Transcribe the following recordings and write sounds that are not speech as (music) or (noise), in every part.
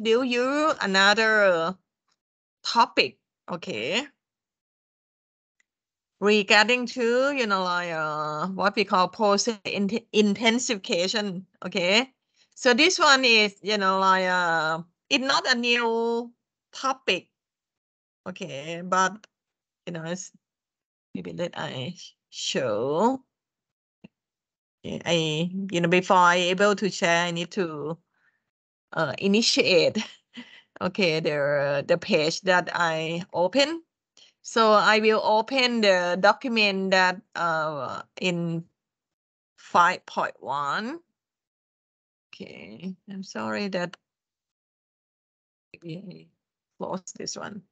do you another topic, okay? Regarding to, you know, like uh, what we call post int intensification, okay? So this one is, you know, like uh, it's not a new topic, okay? But, you know, it's, maybe let I show. I, you know, before I able to share, I need to uh, initiate (laughs) okay the uh, the page that I open. So I will open the document that uh, in 5.1. Okay, I'm sorry that we close this one.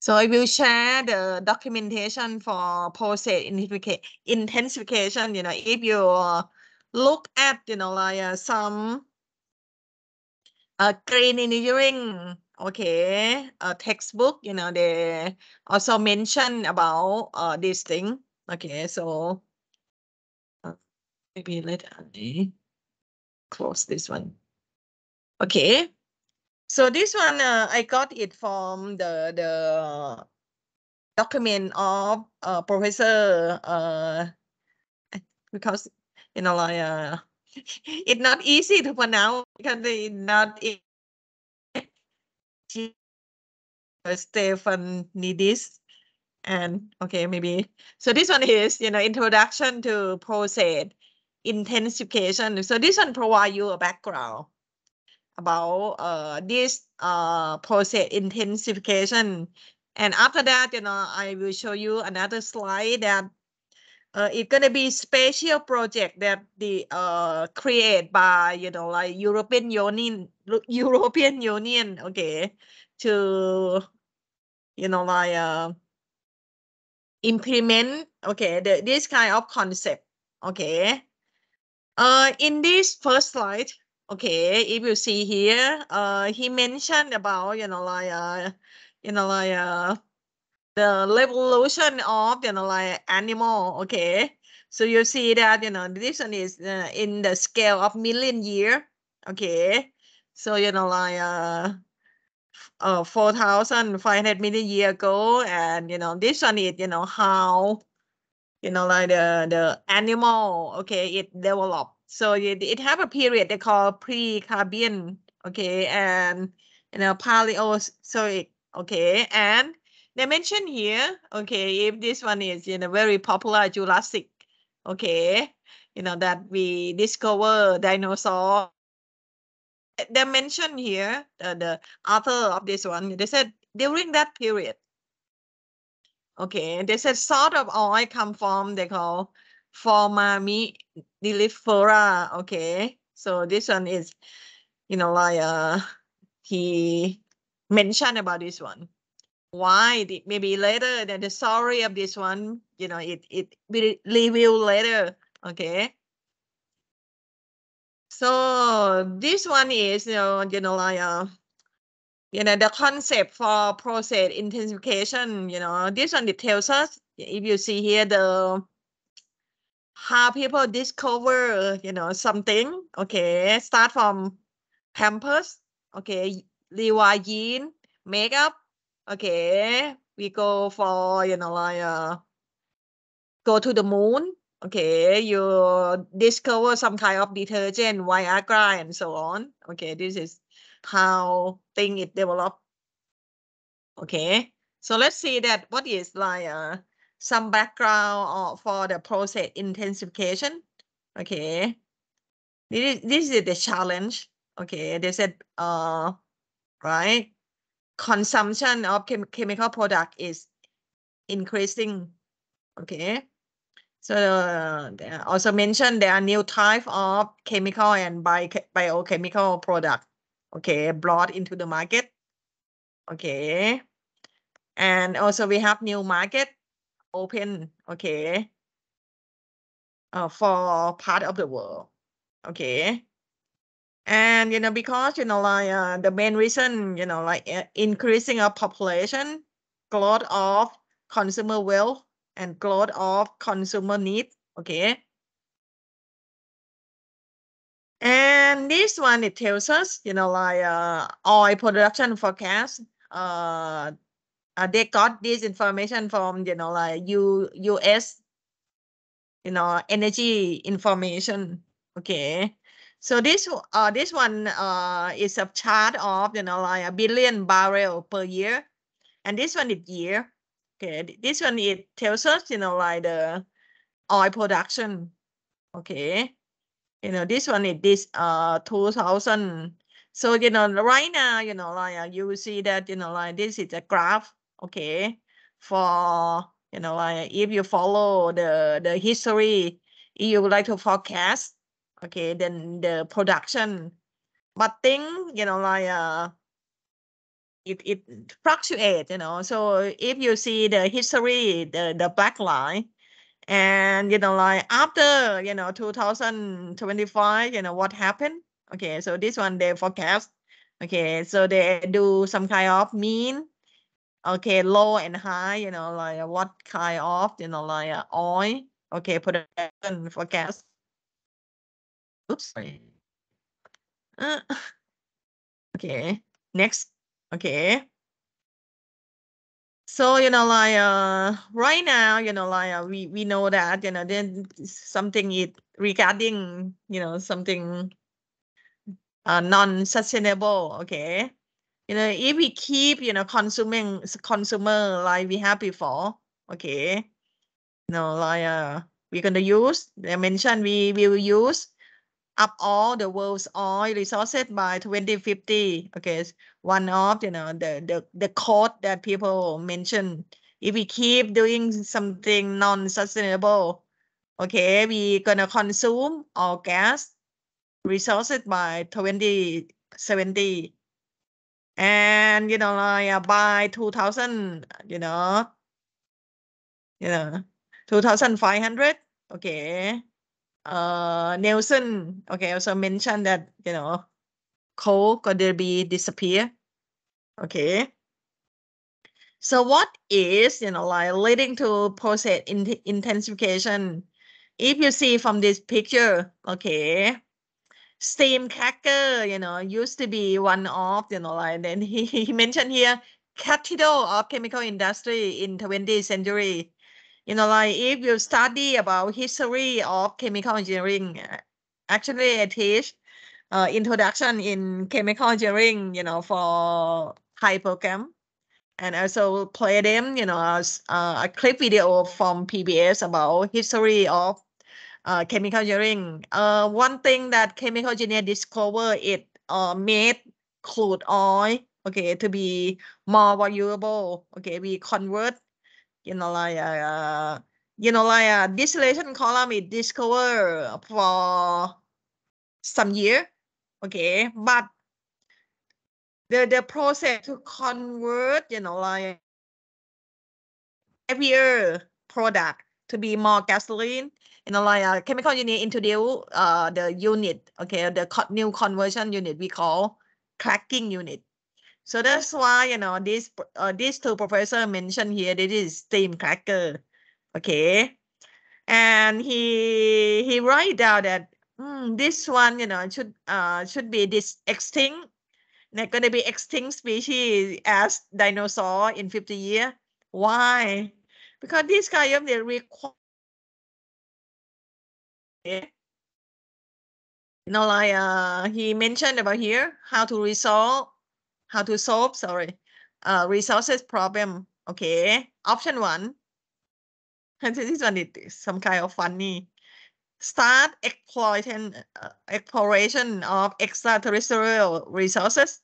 So I will share the documentation for process intensification. You know, if you look at you know like uh, some uh, green engineering okay uh, textbook you know they also mention about uh, this thing okay so uh, maybe let me close this one okay so this one uh, i got it from the the document of uh, professor uh, because you know like uh, it's not easy to pronounce because it's not easy. Stefan Nidis and okay maybe so this one is you know introduction to process intensification so this one provide you a background about uh, this uh, process intensification and after that you know i will show you another slide that uh, it's gonna be special project that the uh create by you know like European Union (laughs) European Union okay to you know like uh, implement okay the, this kind of concept okay uh in this first slide okay if you see here uh he mentioned about you know like uh you know like uh the revolution of you know like animal okay so you see that you know this one is uh, in the scale of million year okay so you know like uh, uh 4500 million year ago and you know this one is you know how you know like the the animal okay it developed so it, it have a period they call pre-carbian okay and you know paleozoic okay and they mention here, okay, if this one is you know very popular Jurassic, okay, you know that we discover dinosaur. They mention here the the author of this one. They said during that period, okay, they said sort of oil come from they call formami delifera, okay. So this one is, you know, like uh, he mentioned about this one why the, maybe later the, the story of this one you know it it will review later okay so this one is you know you know like uh, you know the concept for process intensification you know this one it tells us if you see here the how people discover you know something okay start from pampers okay levi jean makeup Okay, we go for you know like uh, go to the moon. Okay, you discover some kind of detergent, Viagra, and so on. Okay, this is how thing it develop. Okay, so let's see that what is like uh, some background for the process intensification. Okay, this is, this is the challenge. Okay, they said uh, right consumption of chem chemical product is increasing. Okay. So uh, also mentioned there are new type of chemical and bi biochemical product. Okay, brought into the market. Okay. And also we have new market open. Okay. Uh, for part of the world. Okay and you know because you know like uh, the main reason you know like uh, increasing our population growth of consumer wealth and growth of consumer need okay and this one it tells us you know like uh, oil production forecast uh, uh they got this information from you know like u us you know energy information okay so this uh, this one uh, is a chart of you know like a billion barrel per year, and this one is year. Okay, this one it tells us you know like the oil production. Okay, you know this one is this uh 2000. So you know right now you know like uh, you see that you know like this is a graph. Okay, for you know like if you follow the the history, you would like to forecast okay then the production but thing you know like uh it it fluctuates you know so if you see the history the the black line and you know like after you know 2025 you know what happened okay so this one they forecast okay so they do some kind of mean okay low and high you know like what kind of you know like oil okay production forecast Oops. Uh, (laughs) okay. Next. Okay. So, you know, like uh, right now, you know, like uh, we, we know that, you know, then something it regarding, you know, something uh, non-sustainable, okay? You know, if we keep, you know, consuming consumer like we have before, okay? You know, like uh, we're going to use, I mentioned we, we will use up all the world's oil resources by 2050. Okay, one of you know the the the code that people mention. If we keep doing something non-sustainable, okay, we gonna consume all gas resources by 2070. And you know, like by 2000, you know, you know, 2500, okay, uh, Nelson, okay, also mentioned that, you know, coal could be disappear. Okay. So what is, you know, like leading to process in intensification? If you see from this picture, okay, steam cracker, you know, used to be one of, you know, like, then he, (laughs) he mentioned here, capital of chemical industry in 20th century you know, like if you study about history of chemical engineering, actually I teach uh, introduction in chemical engineering, you know, for Thai program. And also play them, you know, as, uh, a clip video from PBS about history of uh, chemical engineering. Uh, one thing that chemical engineer discover it uh, made crude oil, okay, to be more valuable. Okay, we convert you know like uh, you know like a uh, Distillation column is discovered for some year okay but the the process to convert you know like heavier product to be more gasoline you know like a uh, chemical unit introduce uh the unit okay the co new conversion unit we call cracking unit so that's why, you know, these, uh, these two professors mentioned here, this is steam cracker. Okay. And he he write down that mm, this one, you know, should uh should be this extinct. They're gonna be extinct species as dinosaur in 50 years. Why? Because this kind of they require you know, like uh, he mentioned about here, how to resolve how to solve, sorry, uh, resources problem. Okay, option one. And (laughs) this one is some kind of funny. Start exploiting, uh, exploration of extraterrestrial resources.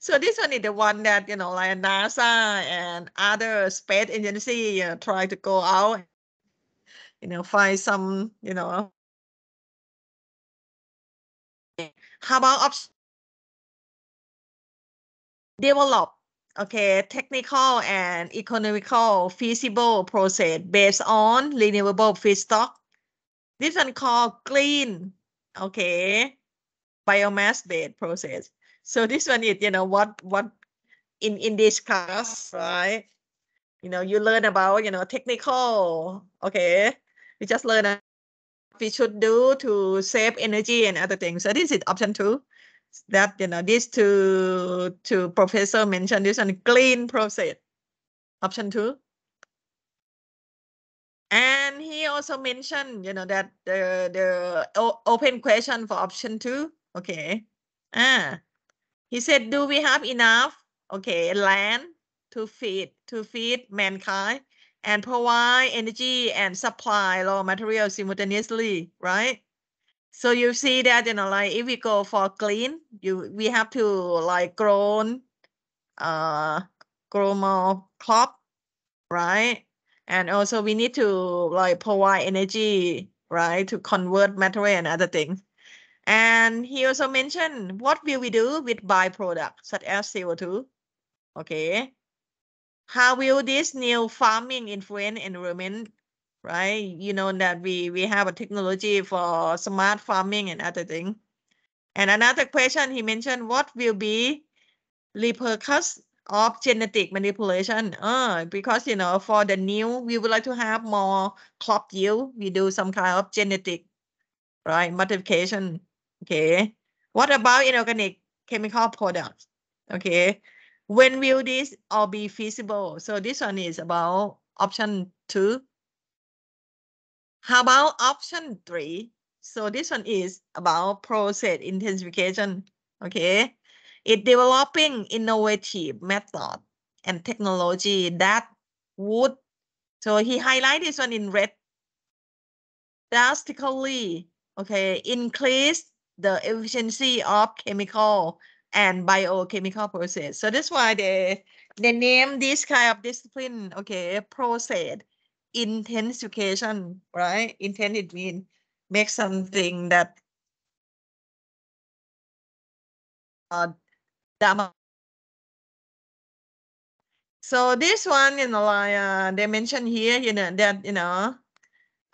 So this one is the one that, you know, like NASA and other space agency uh, try to go out, you know, find some, you know, how about option develop okay, technical and economical feasible process based on renewable feedstock. This one called clean, okay, biomass-based process. So this one is, you know, what what in in this class, right? You know, you learn about, you know, technical, okay. We just learn we should do to save energy and other things. So this is option two that you know these two two professor mentioned this one clean process option two and he also mentioned you know that the the open question for option two okay ah he said do we have enough okay land to feed to feed mankind and provide energy and supply raw material simultaneously right so you see that you know, like if we go for clean, you we have to like grow, uh, grow more crop, right? And also we need to like provide energy, right, to convert material and other things. And he also mentioned what will we do with byproducts such as CO2? Okay. How will this new farming influence environment right? You know that we we have a technology for smart farming and other thing. And another question he mentioned: What will be repercussions of genetic manipulation? Uh, because you know, for the new, we would like to have more crop yield. We do some kind of genetic, right, modification. Okay. What about inorganic chemical products? Okay. When will this all be feasible? So this one is about option two how about option three? So this one is about process intensification. Okay. It developing innovative method and technology that would, so he highlighted this one in red, drastically, okay, increase the efficiency of chemical and biochemical process. So that's why they, they name this kind of discipline, okay, process intensification, right? Intended to make something that uh, So this one, you know, like uh, they mentioned here, you know, that, you know,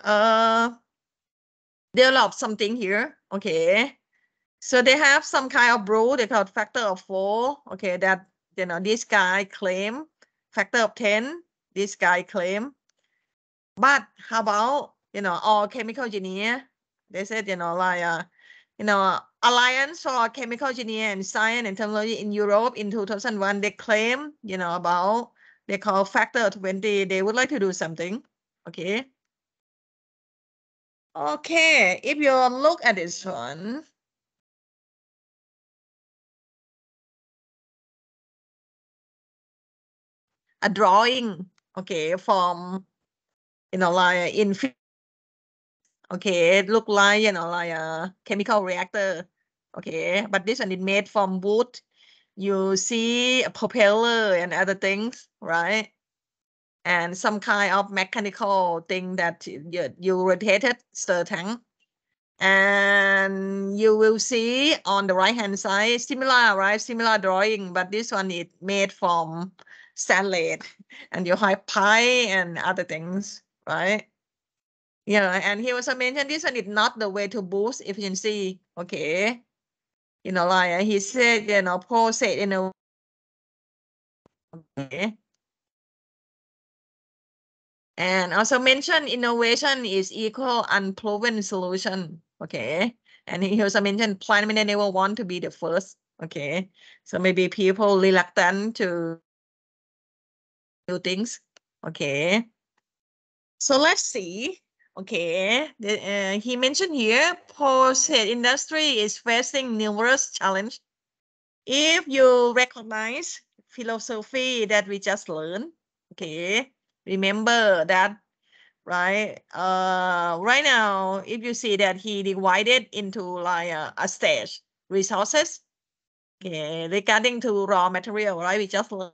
uh, develop something here, okay? So they have some kind of rule they call factor of four, okay, that, you know, this guy claim factor of 10, this guy claim but how about you know all chemical engineer? They said you know like uh, you know uh, alliance for chemical engineer and science and technology in Europe in 2001. They claim you know about they call factor 20. They would like to do something. Okay. Okay, if you look at this one, a drawing, okay, from you know, like in okay, it looked like you know, like a uh, chemical reactor. Okay, but this one is made from wood. You see a propeller and other things, right? And some kind of mechanical thing that you, you rotated stir tank. And you will see on the right hand side, similar, right? Similar drawing, but this one is made from salad (laughs) and you have pie and other things right? Yeah, and he also mentioned this one is not the way to boost efficiency. Okay. You know, like he said, you know, Paul said, you know, okay. And also mentioned innovation is equal unproven solution. Okay. And he also mentioned plant They never want to be the first. Okay. So maybe people reluctant to do things. Okay. So let's see. Okay, the, uh, he mentioned here, said industry is facing numerous challenge. If you recognize philosophy that we just learned, okay, remember that, right? Uh, right now, if you see that he divided into like a, uh, a stage resources, okay, regarding to raw material, right? We just learned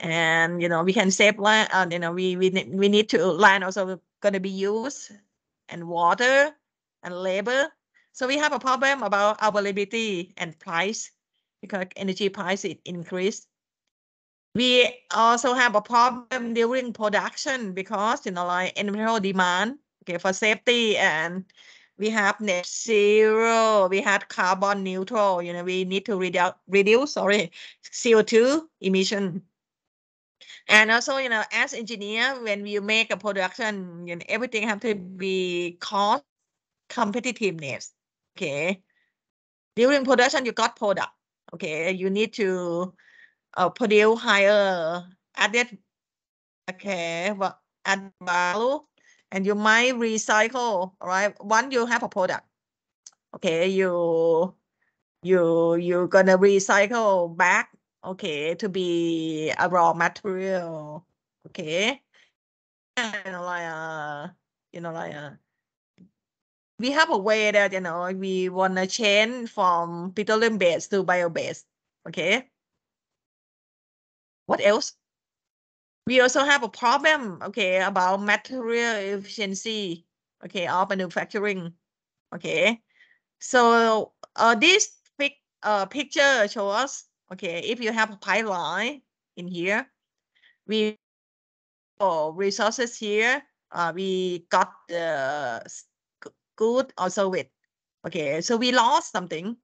and you know we can save land uh, you know we, we we need to land also going to be used and water and labor so we have a problem about availability and price because energy price it increased we also have a problem during production because you know like environmental demand okay for safety and we have net zero, we have carbon neutral, you know, we need to reduce, reduce sorry, CO2 emission. And also, you know, as engineer, when you make a production, you know, everything have to be cost competitiveness. Okay. During production, you got product. Okay. You need to uh, produce higher added, okay, well, add value and you might recycle, right? Once you have a product, okay, you you you're gonna recycle back, okay, to be a raw material, okay? And like uh, you know, like uh, we have a way that you know we wanna change from petroleum based to bio based, okay? What else? We also have a problem, okay, about material efficiency, okay, of manufacturing, okay. So uh, this big uh, picture shows, okay, if you have a pipeline in here, we for oh, resources here, uh, we got the good also with, okay, so we lost something,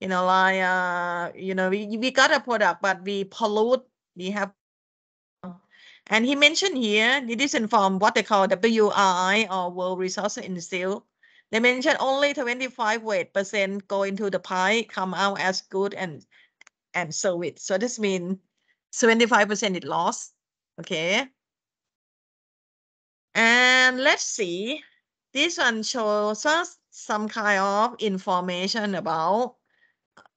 you know, like, uh, you know, we, we got a product, but we pollute, we have and he mentioned here, it is from what they call WRI or World Resources Institute. They mentioned only 25% go into the pie, come out as good and and it. So this means 75% is lost. Okay. And let's see. This one shows us some kind of information about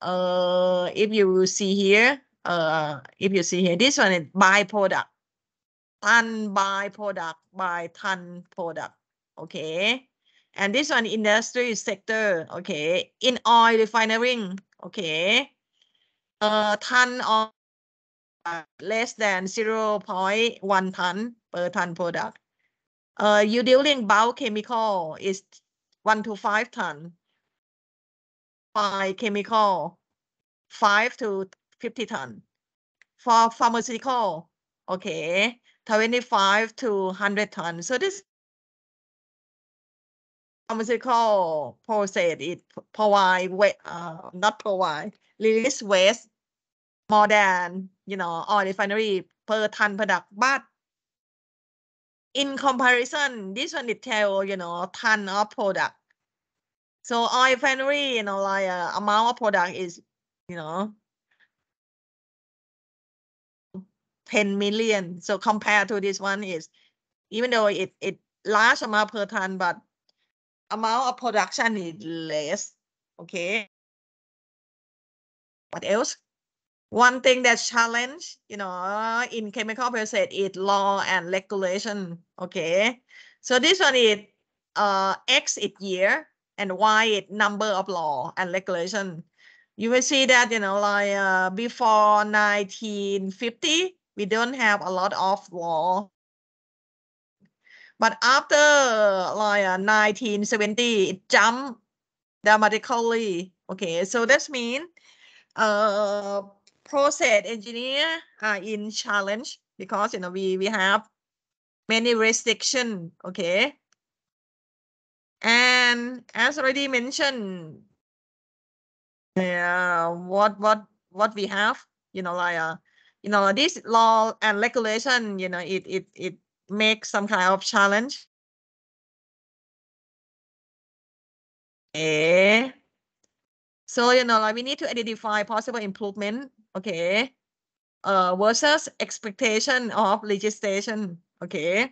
uh if you see here uh if you see here this one is byproduct ton by product by ton product. Okay. And this one industry sector. Okay. In oil refining. Okay. A uh, ton of less than 0.1 ton per ton product. Uh, you dealing bulk chemical is 1 to 5 ton. By chemical, 5 to 50 ton. For pharmaceutical, okay, 25 to 100 tons. So this pharmaceutical process, it provide, uh, not provide, release waste more than, you know, All refinery per ton product. But in comparison, this one detail, you know, ton of product. So all refinery, you know, like uh, amount of product is, you know, 10 million. So compared to this one is even though it it large amount per ton, but amount of production is less. Okay. What else? One thing that's challenge, you know, in chemical process is law and regulation. Okay. So this one is uh, X it year and Y it number of law and regulation. You will see that, you know, like uh, before 1950, we don't have a lot of law, But after like uh, 1970, it jumped dramatically. Okay, so that means uh, process engineer are in challenge because you know we we have many restriction. Okay, and as already mentioned, yeah, uh, what what what we have, you know, like uh, you know this law and regulation you know it it it makes some kind of challenge okay so you know like we need to identify possible improvement okay uh versus expectation of legislation okay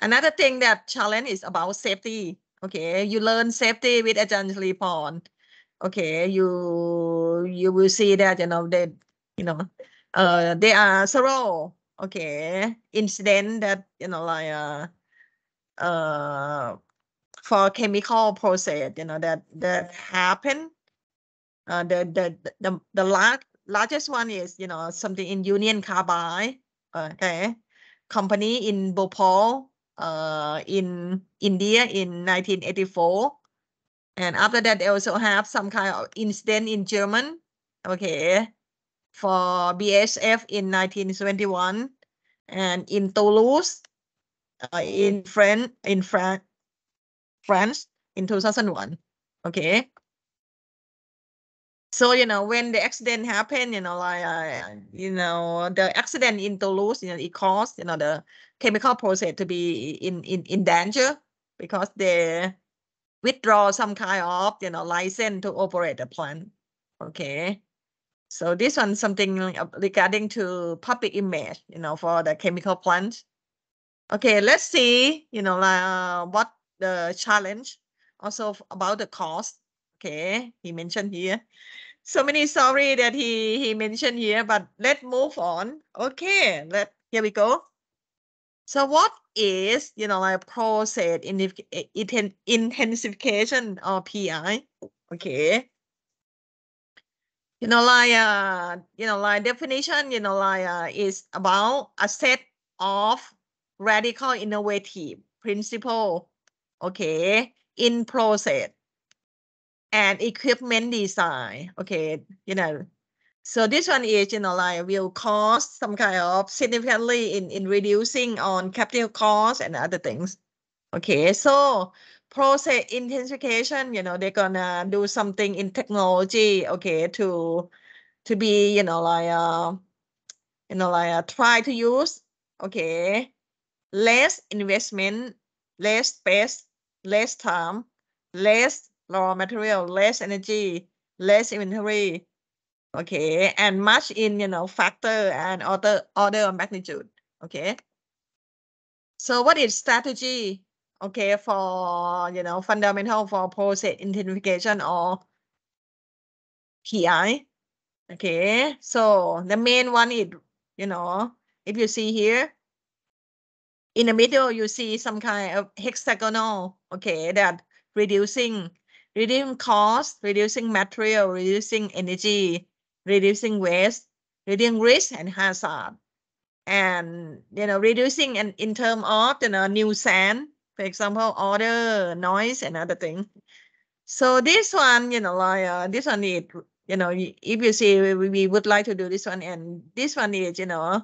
another thing that challenge is about safety okay you learn safety with Ajahn Sri Pond okay you you will see that you know that you know uh there are several okay incident that you know like uh uh for chemical process you know that that happen uh the the the, the large, largest one is you know something in union carbide okay company in bhopal uh in india in 1984 and after that, they also have some kind of incident in German, okay, for BSF in 1921 and in Toulouse uh, in France, in France, France in 2001, okay. So, you know, when the accident happened, you know, like, uh, you know, the accident in Toulouse, you know, it caused, you know, the chemical process to be in, in, in danger because they withdraw some kind of you know license to operate the plant. Okay. So this one something regarding to public image, you know, for the chemical plant. Okay, let's see, you know, uh, what the challenge also about the cost. Okay, he mentioned here. So many sorry that he he mentioned here, but let's move on. Okay, let here we go. So what is, you know, like process intensification or PI. Okay. You know, like, uh, you know, like definition, you know, like uh, is about a set of radical innovative principle, okay, in process and equipment design, okay, you know, so this one is, you know, like will cause some kind of significantly in, in reducing on capital costs and other things. Okay, so process intensification, you know, they're gonna do something in technology, okay, to to be, you know, like uh, you know, like uh, try to use, okay, less investment, less space, less time, less raw material, less energy, less inventory, okay, and much in, you know, factor and order, order of magnitude, okay? So what is strategy, okay, for, you know, fundamental for process identification or PI? Okay, so the main one is, you know, if you see here, in the middle you see some kind of hexagonal, okay, that reducing reducing cost, reducing material, reducing energy, reducing waste, reducing risk and hazard, and you know reducing and in term of you know sand, for example, odor, noise, and other things. So this one, you know, like uh, this one is you know if you say we, we would like to do this one and this one is you know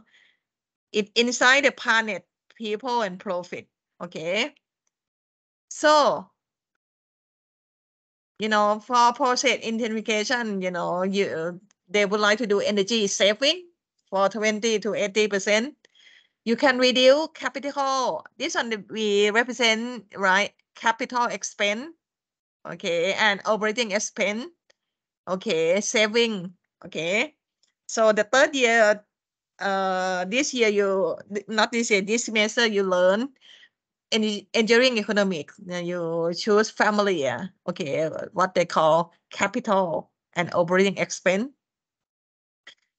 it inside the planet people and profit okay so you know for process identification, you know you they would like to do energy saving for 20 to 80 percent you can reduce capital this one we represent right capital expense okay and operating expense okay saving okay so the third year uh this year you not this year this semester you learn engineering economics you choose family yeah okay what they call capital and operating expense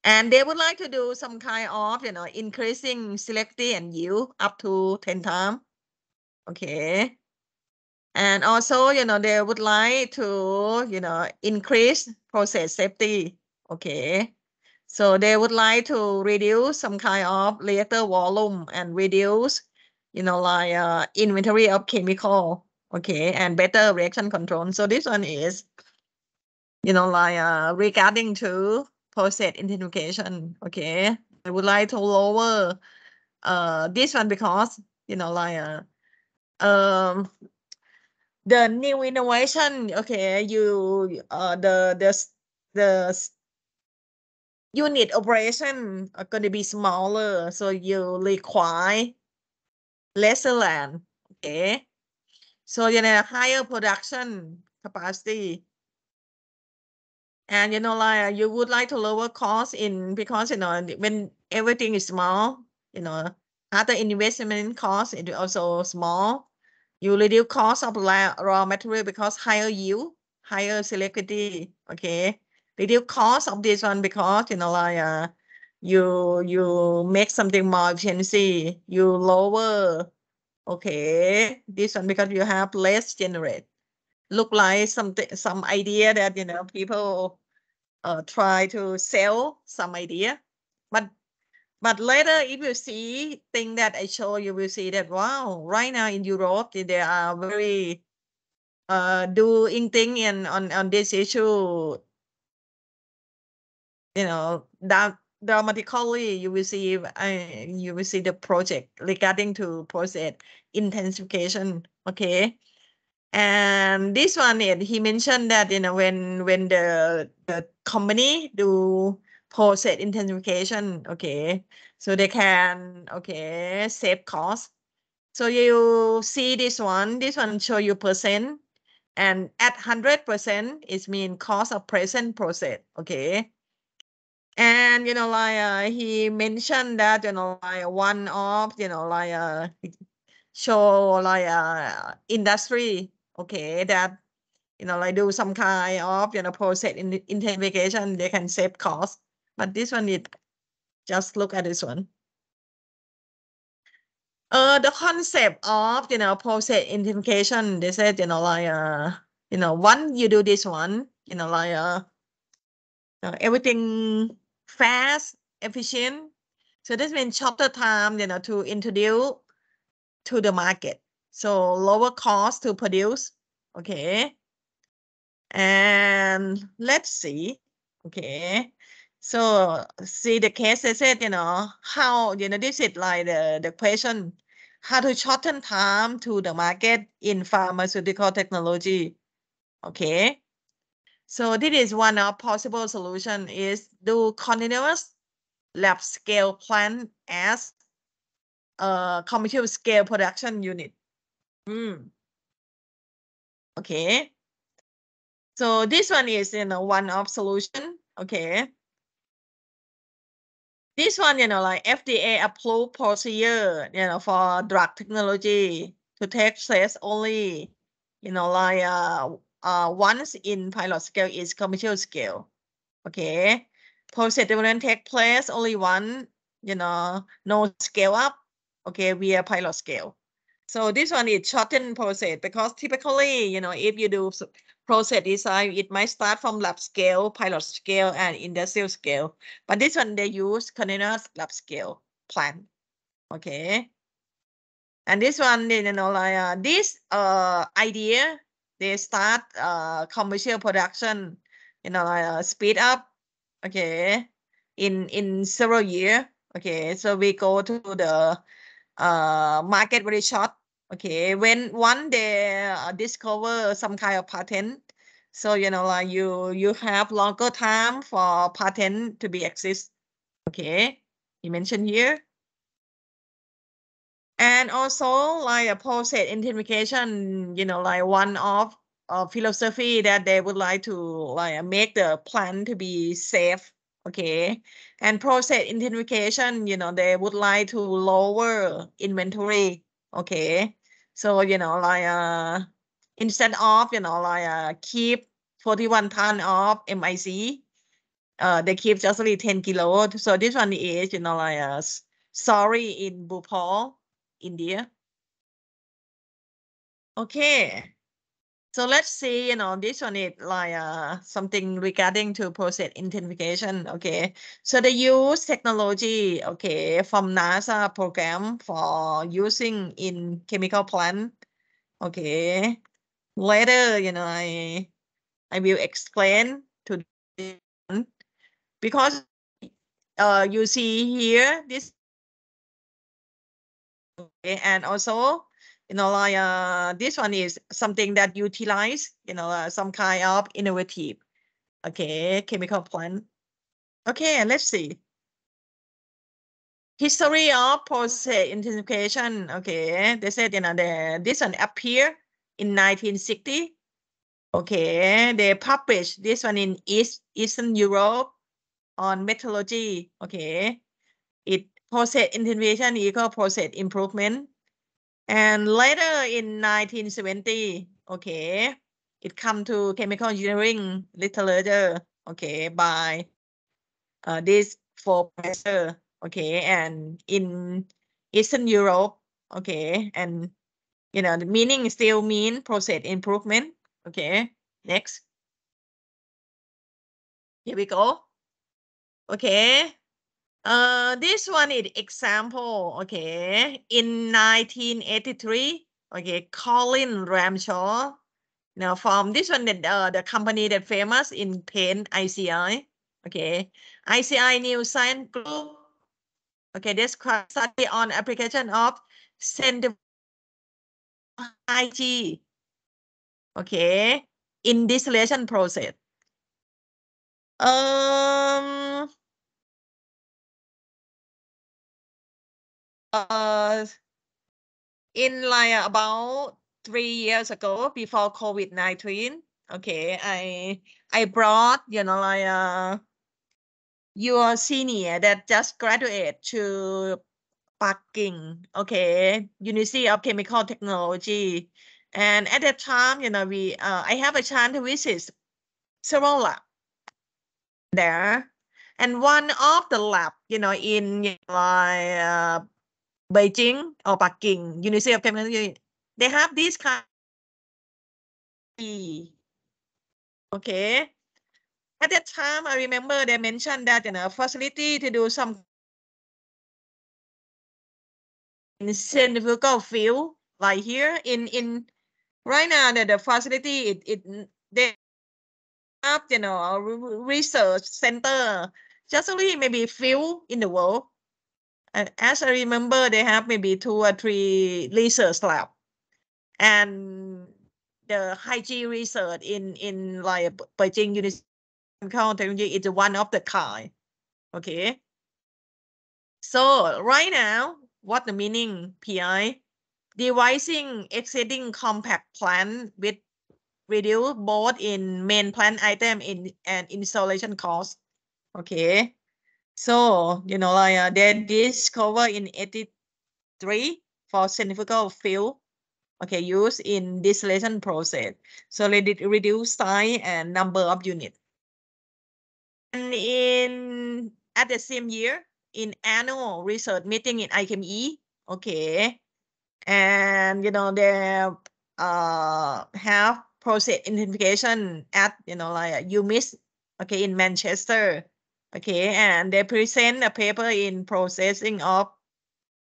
and they would like to do some kind of, you know, increasing selectivity and yield up to 10 times. Okay. And also, you know, they would like to, you know, increase process safety. Okay. So they would like to reduce some kind of later volume and reduce, you know, like uh, inventory of chemical. Okay. And better reaction control. So this one is, you know, like uh, regarding to process identification. Okay, I would like to lower uh, this one because you know like uh, um the new innovation. Okay, you uh, the the the unit operation are going to be smaller, so you require lesser land. Okay, so you need a higher production capacity and you know like you would like to lower cost in because you know when everything is small you know other investment costs it also small you reduce cost of raw material because higher yield higher selectivity okay reduce cost of this one because you know like uh, you you make something more efficiency you lower okay this one because you have less generate look like something some idea that you know people uh, try to sell some idea but but later if you see thing that i show you will see that wow right now in europe they are very uh doing thing in on on this issue you know that dramatically you will see uh, you will see the project regarding to project intensification okay and this one he mentioned that you know when when the the company do process intensification okay so they can okay save cost so you see this one this one show you percent and at 100 percent it mean cost of present process okay and you know like uh, he mentioned that you know like one of you know like uh, show like uh, industry okay that you know like do some kind of you know process in interrogation they can save cost but this one it just look at this one uh the concept of you know process identification they said you know like uh you know once you do this one you know like uh, uh everything fast efficient so this means shorter time you know to introduce to the market so lower cost to produce. Okay. And let's see. Okay. So see the case I said, you know, how, you know, this is like the, the question, how to shorten time to the market in pharmaceutical technology. Okay. So this is one of possible solution is do continuous lab scale plant as a commercial scale production unit. Hmm. Okay. So this one is you know one-off solution. Okay. This one, you know, like FDA approved procedure, you know, for drug technology to take place only, you know, like uh, uh, once in pilot scale is commercial scale. Okay. Process development take place only one, you know, no scale up. Okay, We are pilot scale. So this one is shortened process because typically, you know, if you do process design, it might start from lab scale, pilot scale, and industrial scale. But this one, they use continuous lab scale plan. Okay. And this one, you know, like uh, this uh, idea, they start uh, commercial production, you know, like, uh, speed up, okay, in, in several year. Okay, so we go to the uh, market very short Okay, when one they uh, discover some kind of patent, so you know like you you have longer time for patent to be exist. Okay, you mentioned here. And also like a process identification, you know, like one of uh, philosophy that they would like to like make the plan to be safe okay and process identification, you know they would like to lower inventory okay so, you know, like uh, instead of, you know, like uh, keep 41 ton of MIC, uh, they keep just only 10 kilo. So this one is, you know, like uh, sorry in Bhopal, India. Okay. So let's see, you know, this one is like uh, something regarding to process intensification, okay? So they use technology, okay, from NASA program for using in chemical plant, okay? Later, you know, I, I will explain to because uh, you see here, this, okay, and also you know, like uh, this one is something that utilize, you know, uh, some kind of innovative, okay, chemical plant. Okay, let's see. History of process intensification. Okay, they said, you know, the, this one appeared in 1960. Okay, they published this one in East Eastern Europe on metallurgy. Okay, it process intensification equal process improvement and later in 1970, okay, it come to chemical engineering literature, okay, by uh, this four professor, okay, and in Eastern Europe, okay, and you know the meaning still mean process improvement, okay. Next, here we go. Okay, uh, this one is example, okay. In 1983, okay, Colin Ramshaw, now from this one, that uh, the company that famous in paint, ICI, okay. ICI New Science Group, okay, this study on application of IG, okay, in distillation process. Um, uh, in like about three years ago before COVID-19, okay, I I brought, you know, like uh, your senior that just graduated to Peking, okay, University of Chemical Technology. And at that time, you know, we uh, I have a chance to visit several there. And one of the lab, you know, in like, uh, Beijing or Peking, University of Technology, they have this kind Okay. At that time, I remember they mentioned that you know facility to do some in centrifugal field like here in in right now the, the facility it it they have you know research center just only maybe few in the world as I remember, they have maybe two or three research lab, and the hygiene research in in like Beijing University is one of the kind. Okay. So right now, what the meaning PI? Devising exceeding compact plan with reduce both in main plan item in and installation cost. Okay. So, you know, like uh, they discovered in 83 for centrifugal fuel, okay, used in distillation process. So they did reduce size and number of units. And in at the same year, in annual research meeting in IKME, okay, and you know they uh have process identification at you know like UMIS, uh, okay, in Manchester Okay, and they present a paper in processing of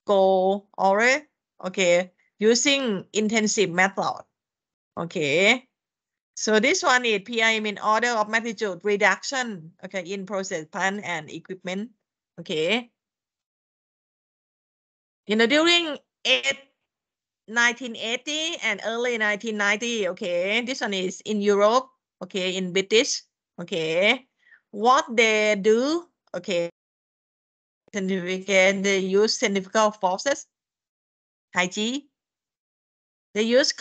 gold ore. Okay, using intensive method. Okay. So this one is PIM in order of magnitude reduction, okay, in process plant and equipment, okay. You know, during eight, 1980 and early 1990, okay, this one is in Europe, okay, in British, okay what they do, okay, significant, they use significant forces, tai chi. They use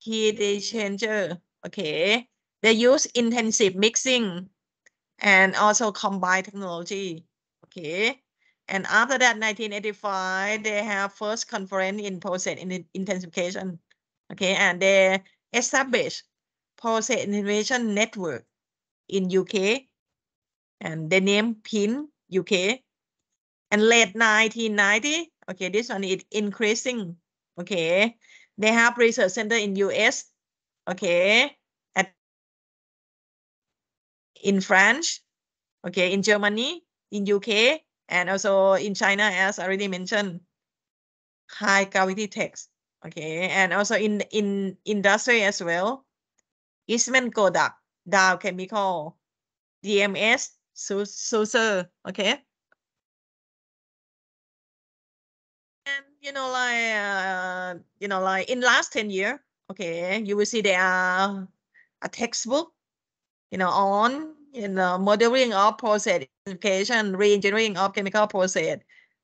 heat changer, okay. They use intensive mixing and also combined technology, okay. And after that, 1985, they have first conference in process intensification, okay, and they establish process innovation network in UK and the name PIN UK. And late 1990, okay, this one is increasing, okay. They have research center in US, okay, at in France, okay, in Germany, in UK, and also in China, as already mentioned, high quality text, okay, and also in in industry as well, Eastman Kodak, Dow Chemical, DMS, so so so okay and you know like uh, you know like in last 10 year okay you will see there are a textbook you know on you know modeling of process identification reengineering of chemical process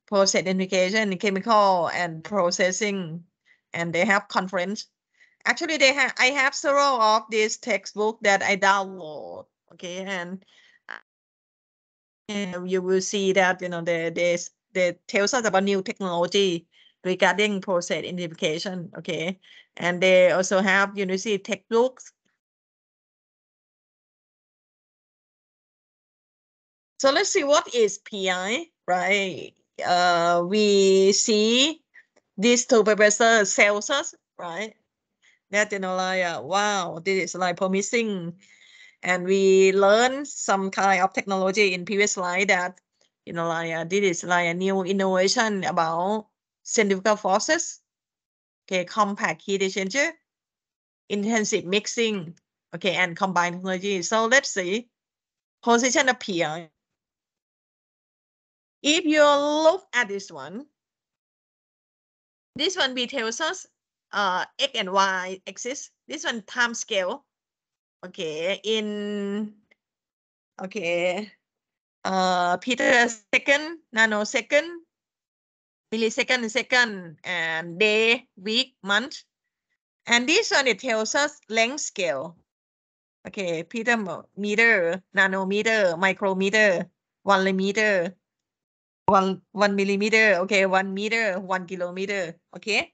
process identification chemical and processing and they have conference actually they have i have several of these textbook that i download okay and you will see that you know there there's they tells us about new technology regarding process identification. Okay, and they also have university textbooks. So let's see what is PI, right? Uh, we see these two sales us, right? That you know like uh, wow, this is like promising and we learned some kind of technology in previous slide that, you know, like uh, this is like a new innovation about centrifugal forces, okay, compact heat exchanger, intensive mixing, okay, and combined technology. So let's see, position appear. If you look at this one, this one we tells us uh, x and y axis. This one time scale okay, in okay, uh, Peter second, nanosecond, millisecond, second, and day, week, month. And this one, it tells us length scale. Okay, Peter meter, nanometer, micrometer, one millimeter, one, one millimeter, okay, one meter, one kilometer, okay?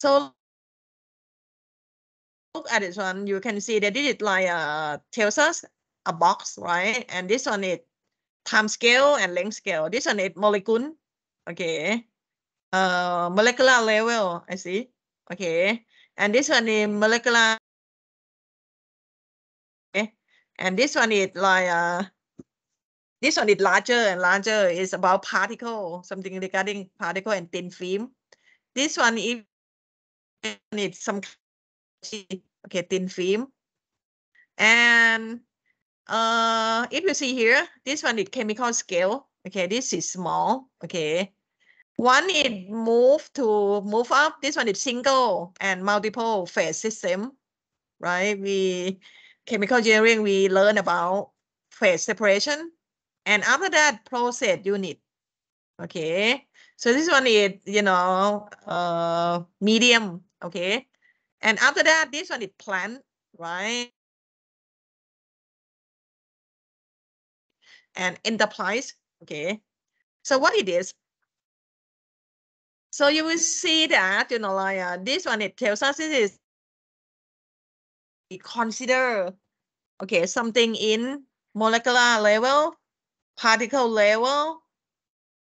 So at this one, you can see they did it like uh, tells us a box, right? And this one is time scale and length scale. This one is molecule, okay? Uh, molecular level, I see, okay? And this one is molecular, okay? And this one is like, uh, this one is larger and larger. It's about particle, something regarding particle and thin film. This one is it's some okay, thin film. And uh, if you see here, this one is chemical scale. Okay, this is small. Okay. One it move to move up. This one is single and multiple phase system, right? We chemical engineering we learn about phase separation, and after that process unit. Okay, so this one is you know uh medium. Okay, and after that, this one is plant, right? And enterprise, okay? So what it is, so you will see that, you know, like uh, this one, it tells us it is consider, okay, something in molecular level, particle level,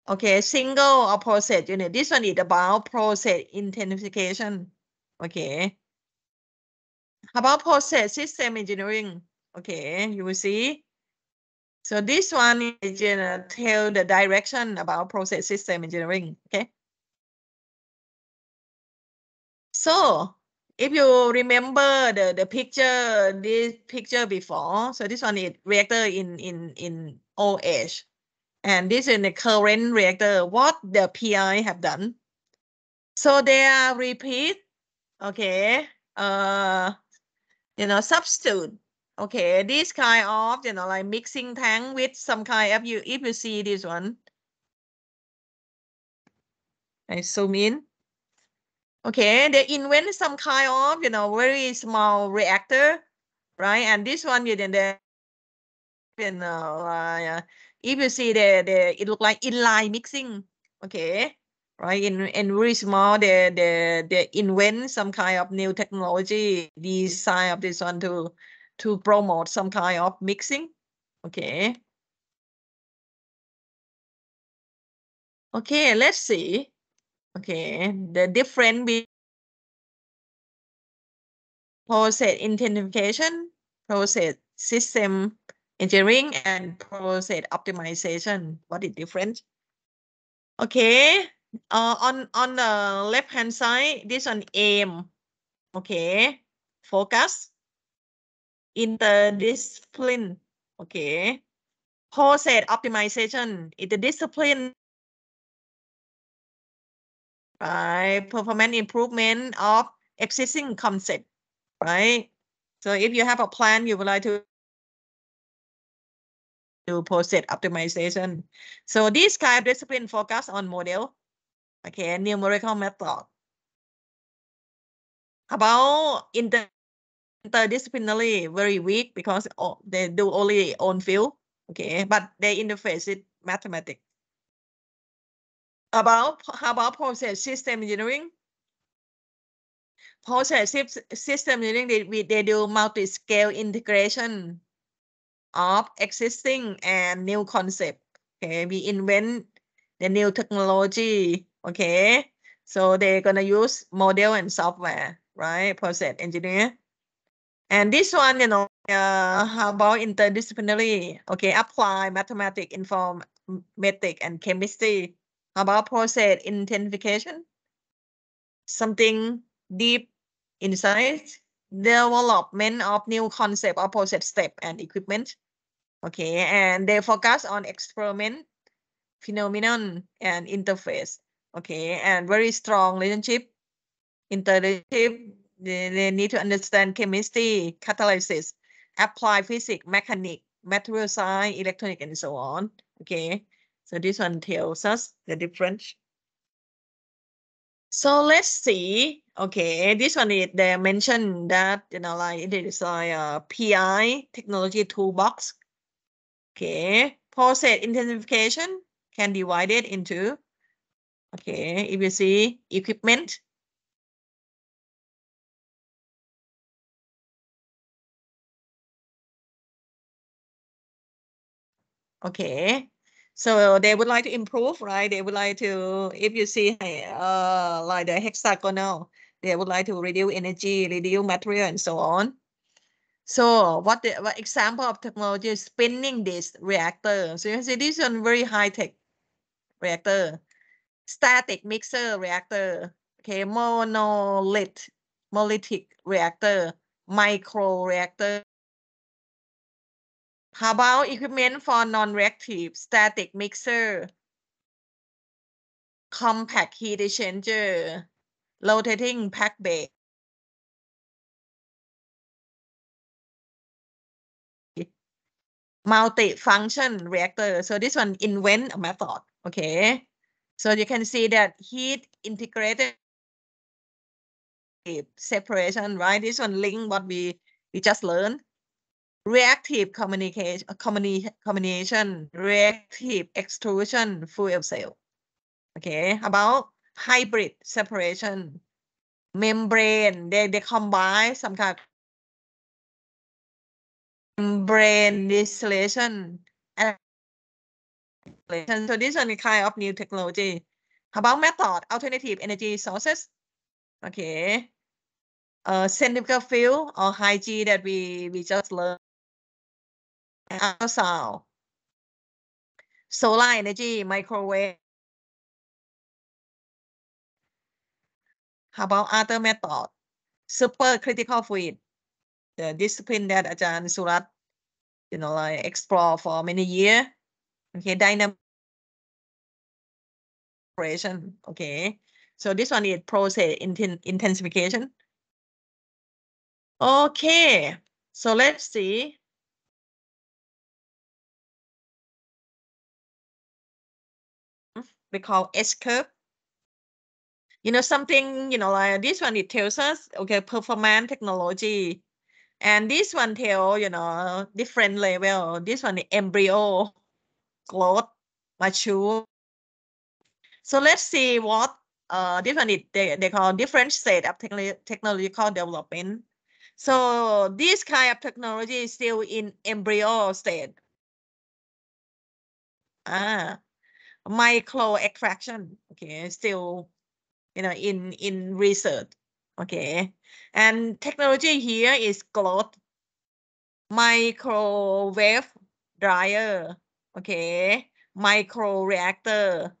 okay, single or process unit. This one is about process intensification, okay about process system engineering? Okay, you will see. So this one is gonna tell the direction about process system engineering. Okay. So if you remember the, the picture, this picture before, so this one is reactor in, in, in OH. And this is the current reactor, what the PI have done. So they are repeat, okay, uh, you know, substitute. Okay, this kind of, you know, like mixing tank with some kind of, you if you see this one. I zoom in. Okay, they invent some kind of, you know, very small reactor, right? And this one, you know they, you know, uh, if you see the, it look like inline mixing, okay? right? And, and really small, they, they, they invent some kind of new technology, design of this one to, to promote some kind of mixing, okay? Okay, let's see. Okay, the different between process intensification, process system engineering, and process optimization. What is different? Okay, uh, on on the left hand side this one aim okay focus interdiscipline okay process optimization interdiscipline right performance improvement of existing concept right so if you have a plan you would like to do process optimization so this kind of discipline focus on model okay, numerical method. About inter interdisciplinary, very weak because they do only own field, okay, but they interface with mathematics. About how about process system engineering? Process system engineering, they, they do multi-scale integration of existing and new concept. Okay, we invent the new technology okay so they're going to use model and software right process engineer and this one you know uh, how about interdisciplinary okay apply mathematics informatics and chemistry how about process intensification something deep inside development of new concept or process step and equipment okay and they focus on experiment phenomenon and interface okay and very strong relationship interrelationship they, they need to understand chemistry catalysis apply physics mechanics material science electronic and so on okay so this one tells us the difference so let's see okay this one is they mentioned that you know like it is like a pi technology toolbox okay process intensification can divide it into Okay, if you see equipment, Okay, so they would like to improve, right? They would like to, if you see uh, like the hexagonal, they would like to reduce energy, reduce material, and so on. So what the what example of technology is spinning this reactor? So you see this is a very high tech reactor static mixer reactor, okay, monolith, monolithic reactor, micro reactor. How about equipment for non-reactive static mixer, compact heat exchanger, rotating pack bed? multi-function reactor. So this one invent a method, okay? So you can see that heat integrated separation, right? This one link what we we just learned. Reactive communication, uh, combina combination, reactive extrusion fuel cell. Okay, about hybrid separation, membrane, they, they combine some kind of membrane distillation and so kind of new technology. About method, alternative energy sources. Okay. Uh, centrifugal field or high G that we, we just learned. Ultrasound. Solar energy, microwave. How about other method? Supercritical fluid, the discipline that Ajahn Surat, you know, like explore for many years Okay, dynamic operation. Okay, so this one is process intensification. Okay, so let's see. We call S curve. You know, something, you know, like this one, it tells us, okay, performance technology. And this one tell, you know, different level. This one, embryo. Growth mature. So let's see what uh, different they, they call different state of techn technological development. So this kind of technology is still in embryo state. Ah, micro extraction. Okay, still, you know, in in research. Okay, and technology here is cloth, microwave dryer, okay micro reactor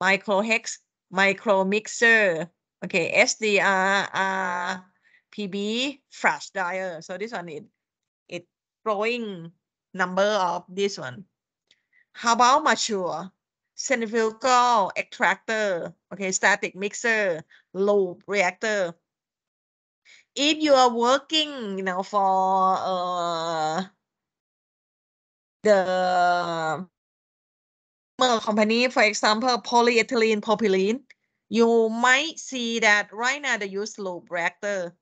micro hex micro mixer okay SDR PB flash dryer so this one it it growing number of this one how about mature centrifugal extractor okay static mixer loop reactor if you are working you know for uh the company, for example, polyethylene propylene, you might see that right now they use slope reactor.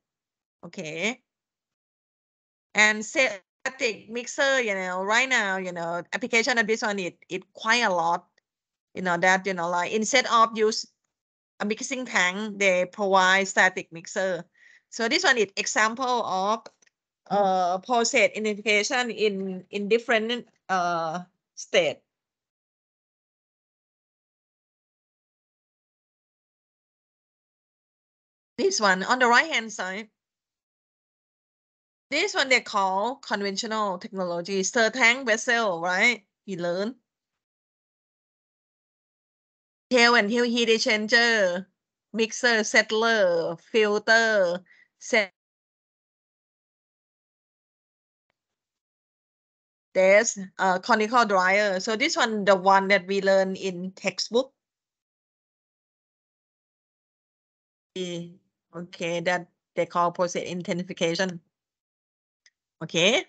Okay. And static mixer, you know, right now, you know, application of this one, it, it quite a lot, you know, that, you know, like instead of use a mixing tank, they provide static mixer. So this one is example of uh, process identification in, in different uh, state. This one on the right hand side. This one they call conventional technology, stir tank vessel, right? You learn. Tail and heel heat exchanger, mixer, settler, filter, set there's a uh, conical dryer. So this one, the one that we learn in textbook. Okay, that they call process intensification. Okay.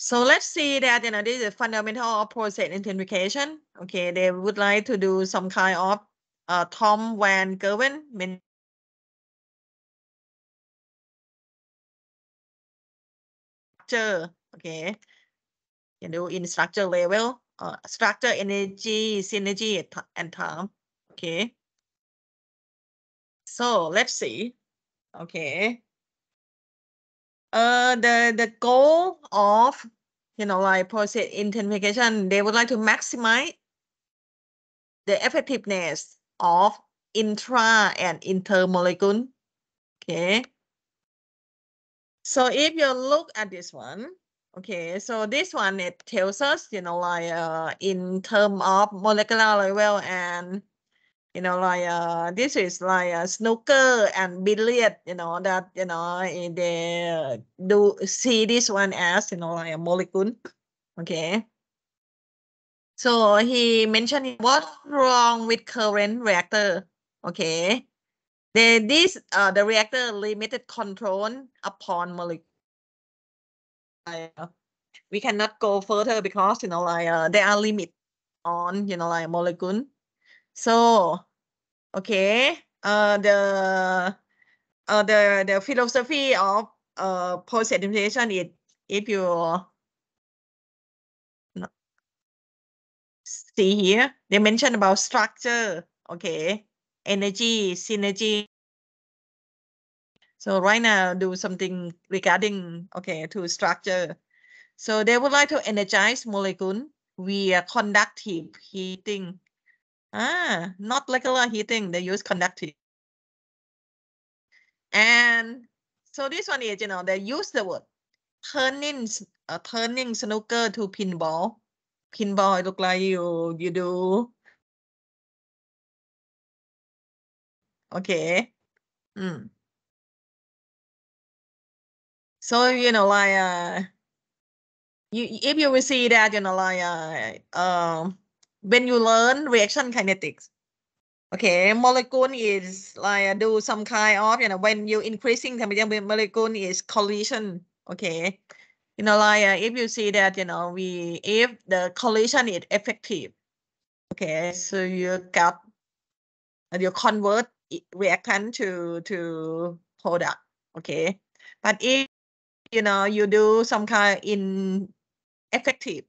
So let's see that, you know, this is fundamental of process intensification. Okay, they would like to do some kind of uh, Tom Van Gerwen structure Okay. You know, in structure level, uh, structure, energy, synergy, and time. Okay. So let's see. Okay. Uh, the the goal of you know like process intensification, they would like to maximize the effectiveness of intra and intermolecule. Okay. So if you look at this one, Okay, so this one it tells us, you know, like uh, in term of molecular level and you know, like uh, this is like uh, snooker and billiard, you know, that you know eh, they do see this one as you know like a molecule. Okay. So he mentioned what's wrong with current reactor. Okay. The, this uh, the reactor limited control upon molecule uh, we cannot go further because you know like uh, there are limits on you know like molecule. So okay, uh, the uh, the the philosophy of uh, process implementation is if you see here, they mention about structure, okay, energy, synergy, so right now, do something regarding, okay, to structure. So they would like to energize molecule via conductive heating. Ah, not regular heating, they use conductive. And so this one is, you know, they use the word turning, uh, turning snooker to pinball. Pinball, it look like you, you do. Okay. Mm. So you know, like uh, you if you will see that, you know, like uh, um, when you learn reaction kinetics, okay, molecule is like do some kind of you know when you increasing temperature, molecule is collision, okay. You know, like uh, if you see that, you know, we if the collision is effective, okay, so you got you convert reactant to to product, okay. But if you know, you do some kind in effective,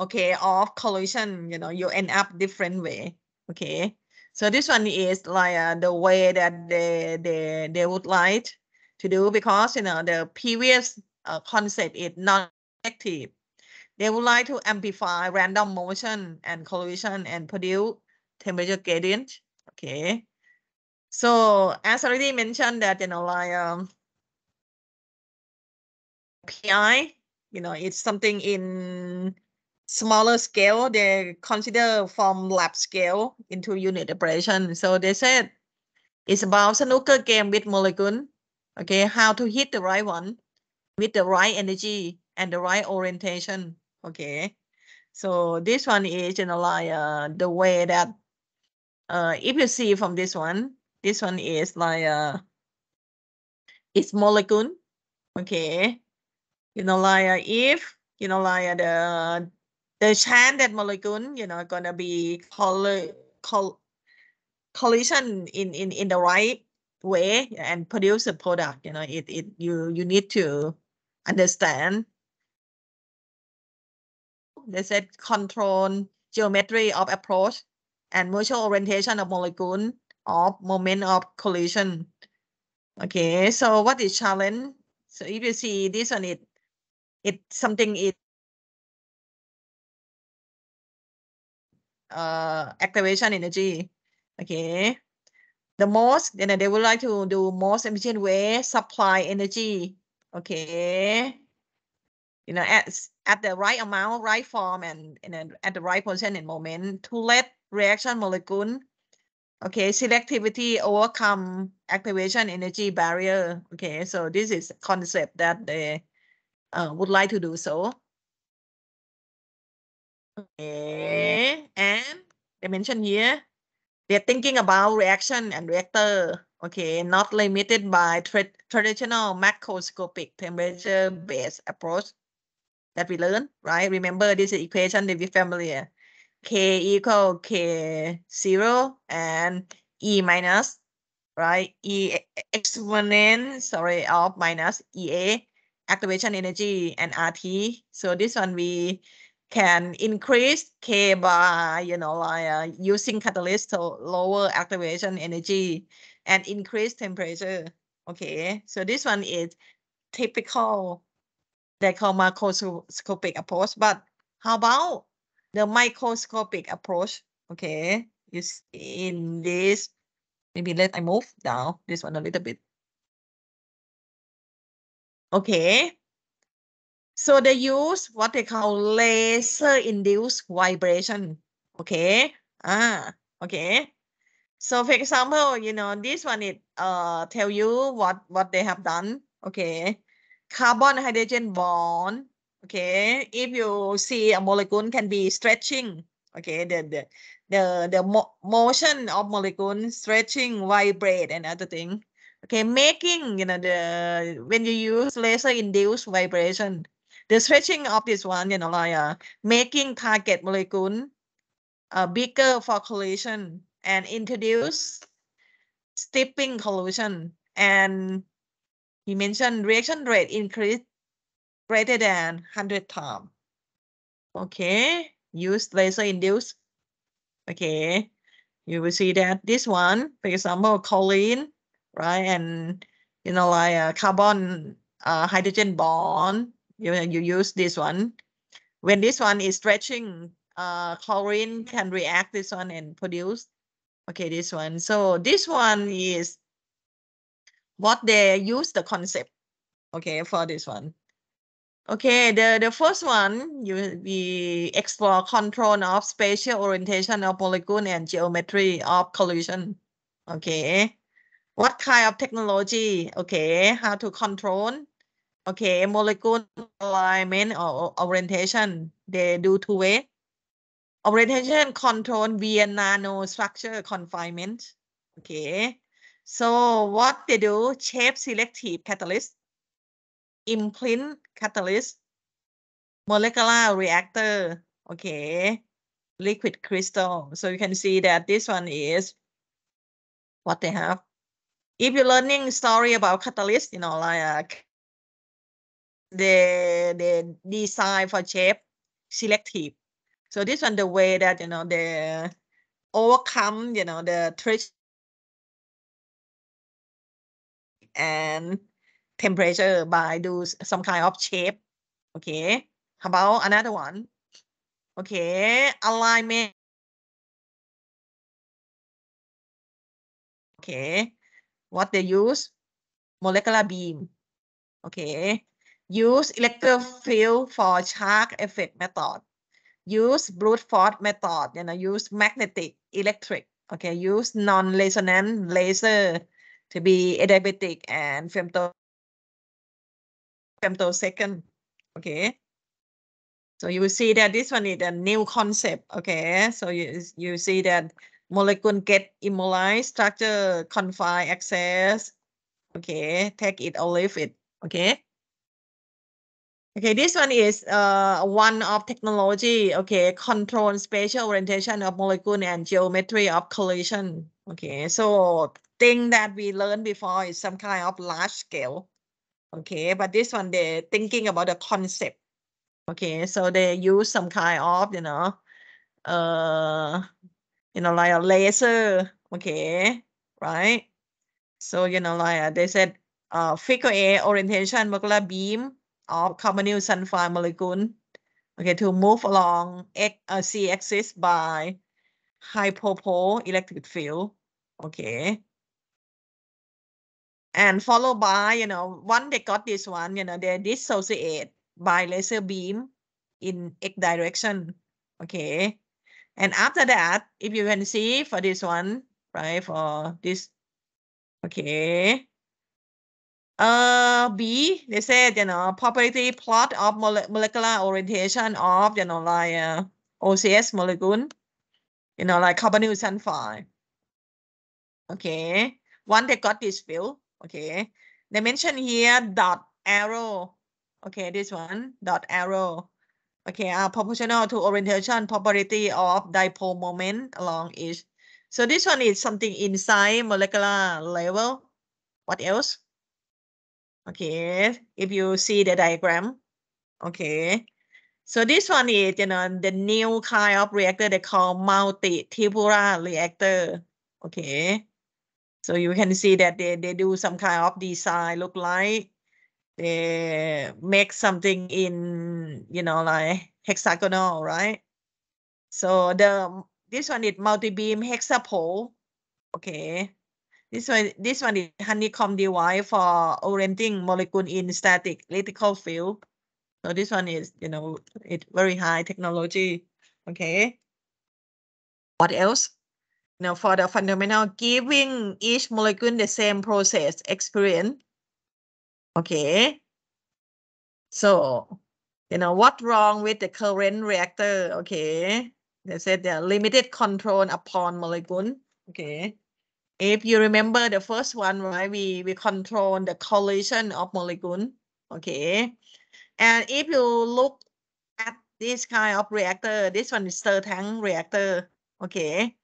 okay, of collision, you know, you end up different way, okay. So this one is like uh, the way that they, they, they would like to do because, you know, the previous uh, concept is not effective. They would like to amplify random motion and collision and produce temperature gradient. Okay. So as already mentioned that, you know, like, um, PI. You know, it's something in smaller scale. They consider from lab scale into unit operation. So they said it's about snooker game with molecule. Okay, how to hit the right one with the right energy and the right orientation. Okay, so this one is you know like uh, the way that uh, if you see from this one, this one is like uh, it's molecule. Okay, you know like if you know like the the chance that molecule you know gonna be color coll collision in in in the right way and produce a product you know it it you you need to understand they said control geometry of approach and mutual orientation of molecule of moment of collision okay so what is challenge so if you see this on it it's something it uh, activation energy. Okay. The most, you know, they would like to do most efficient way, supply energy. Okay. You know, at, at the right amount, right form, and, and at the right position and moment to let reaction molecule, okay, selectivity overcome activation energy barrier. Okay, so this is concept that they uh, would like to do so. Okay, and they mentioned here, they're thinking about reaction and reactor. Okay, not limited by tra traditional macroscopic temperature-based mm-hmm. approach that we learned, right? Remember, this equation that we're familiar. K equal K zero and E minus, right? E exponent, sorry, of minus EA activation energy and RT. So this one we can increase K by, you know, like uh, using catalyst to lower activation energy and increase temperature. Okay, so this one is typical, they call macroscopic approach, but how about the microscopic approach? Okay, you see in this, maybe let I move down this one a little bit. Okay. So they use what they call laser-induced vibration. Okay. Ah, okay. So for example, you know, this one it uh tell you what what they have done. Okay. Carbon hydrogen bond. Okay. If you see a molecule can be stretching. Okay. The the the, the mo motion of molecule stretching, vibrate, and other thing okay making you know the when you use laser induced vibration the stretching of this one you know like uh, making target molecule uh, bigger for collision and introduce stepping collision and he mentioned reaction rate increase greater than 100 times okay use laser induced okay you will see that this one for example choline right? And you know, like a uh, carbon uh, hydrogen bond, you you use this one. When this one is stretching, uh, chlorine can react this one and produce. Okay, this one. So this one is what they use the concept. Okay, for this one. Okay, the, the first one, you we explore control of spatial orientation of molecule and geometry of collision. Okay, what kind of technology okay how to control okay molecule alignment or orientation they do two way orientation control via nanostructure confinement okay so what they do shape selective catalyst imprint catalyst molecular reactor okay liquid crystal so you can see that this one is what they have if you're learning story about catalyst, you know, like the the design for shape selective. So this one the way that you know they overcome you know the trick and temperature by do some kind of shape. Okay. How about another one? Okay, alignment. Okay, what they use? Molecular beam. Okay. Use electric field for charge effect method. Use brute force method. You know, use magnetic, electric. Okay. Use non-resonant laser to be adiabatic and femto femtosecond. Okay. So you will see that this one is a new concept. Okay. So you, you see that molecule get immobilized, structure confined access. Okay, take it or leave it. Okay. Okay, this one is uh, one of technology, okay, control spatial orientation of molecule and geometry of collision. Okay, so thing that we learned before is some kind of large scale. Okay, but this one they're thinking about the concept. Okay, so they use some kind of, you know, uh, you know, like a laser, okay, right? So, you know, like uh, they said, uh, figure A orientation molecular beam of carbonyl sulfide molecule, okay, to move along X, uh, C axis by hyperpole electric field, okay. And followed by, you know, one they got this one, you know, they dissociate by laser beam in X direction, okay and after that, if you can see for this one, right, for this, okay. Uh, B, they said, you know, property plot of mole molecular orientation of, you know, like uh, OCS molecule, you know, like carbonyl sulfide. Okay, one they got this field, okay. They mentioned here dot arrow, okay, this one, dot arrow okay, are uh, proportional to orientation property of dipole moment along each. So this one is something inside molecular level. What else? Okay, if you see the diagram, okay. So this one is, you know, the new kind of reactor they call multi-tubular reactor. Okay. So you can see that they, they do some kind of design look like they eh, make something in you know like hexagonal right so the this one is multi-beam hexapole okay this one this one is honeycomb device for orienting molecule in static electrical field so this one is you know it very high technology okay what else now for the fundamental giving each molecule the same process experience Okay. So, you know, what wrong with the current reactor? Okay. They said there are limited control upon molecule. Okay. If you remember the first one, right, we, we control the collision of molecule. Okay. And if you look at this kind of reactor, this one is stir tank reactor. Okay.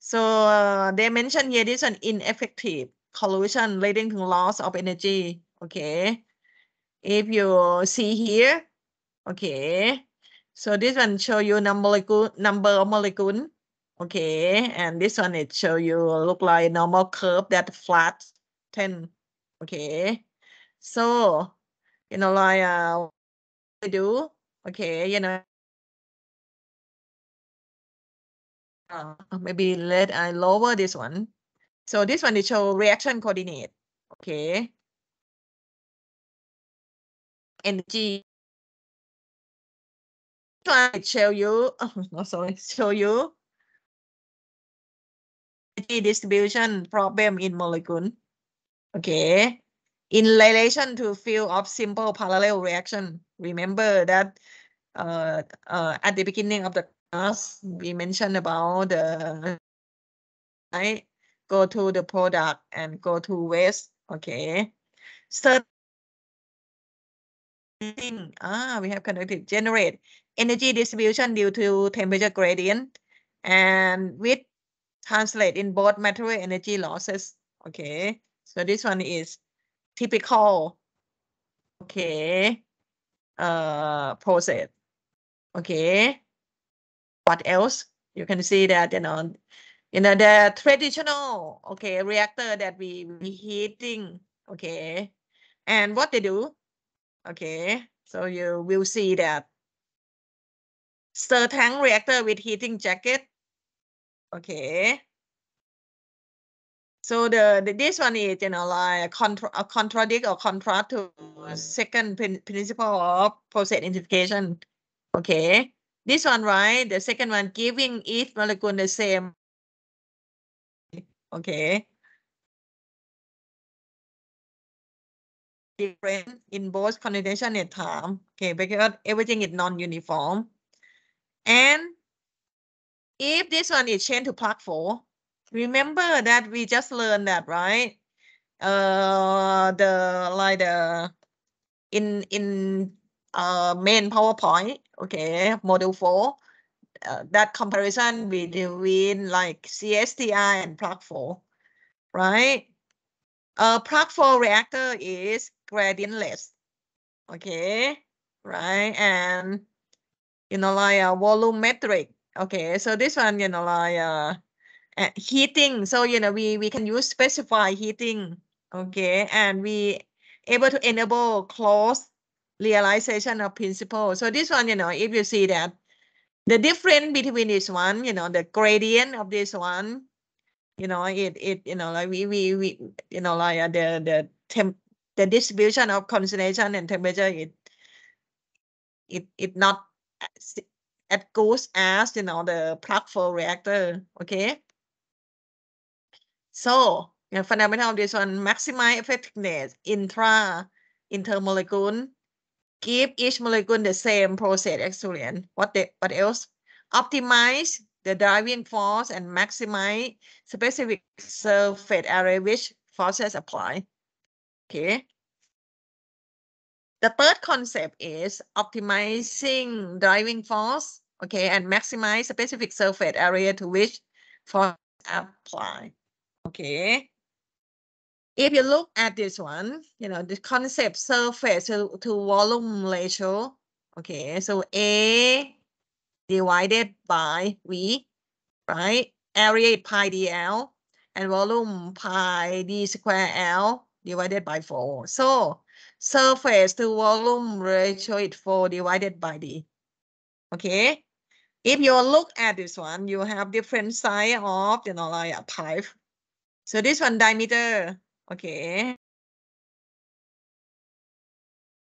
So uh, they mentioned here this is an ineffective collision leading to loss of energy okay if you see here okay so this one show you number molecule number of molecule okay and this one it show you look like normal curve that flat 10 okay so you know like uh we do okay you know uh, maybe let I lower this one. So this one it show reaction coordinate. Okay energy Can I show you, oh, (laughs) no, sorry, show you energy distribution problem in molecule. Okay. In relation to field of simple parallel reaction, remember that uh, uh, at the beginning of the class, we mentioned about the right? go to the product and go to waste. Okay. Certain Ah, we have connected. Generate energy distribution due to temperature gradient and with translate in both material energy losses. Okay, so this one is typical. Okay, uh, process. Okay, what else? You can see that you know, you know the traditional okay reactor that we we heating. Okay, and what they do Okay, so you will see that stir tank reactor with heating jacket. Okay. So the, the this one is you know like a, contra, a contradict or contrast to second principle of process identification. Okay. This one, right? The second one, giving each molecule the same. Okay. different in both condensation and time, okay, because everything is non-uniform. And if this one is chain to plug 4, remember that we just learned that, right? Uh, the, like the, in, in uh, main PowerPoint, okay, module 4, uh, that comparison between like CSTR and plug 4, right? Uh, plug 4 reactor is gradient list. Okay, right? And, you know, like a volumetric. Okay, so this one, you know, like uh, heating. So, you know, we, we can use specify heating. Okay, and we able to enable close realization of principle. So this one, you know, if you see that the difference between this one, you know, the gradient of this one, you know, it it you know like we we we you know like uh, the the temp the distribution of concentration and temperature it it it not as goes as you know the plug flow reactor okay so yeah, fundamental of this one maximize effectiveness intra intermolecule give each molecule the same process experience what they what else optimize the driving force and maximize specific surface area which forces apply Okay. The third concept is optimizing driving force, okay, and maximize specific surface area to which force apply. Okay. If you look at this one, you know, the concept surface to, to volume ratio, okay, so A divided by V, right? Area pi dl and volume pi d square L divided by 4. So surface to volume ratio is 4 divided by D. Okay. If you look at this one, you have different size of the Nolaya pipe. So this one diameter, okay.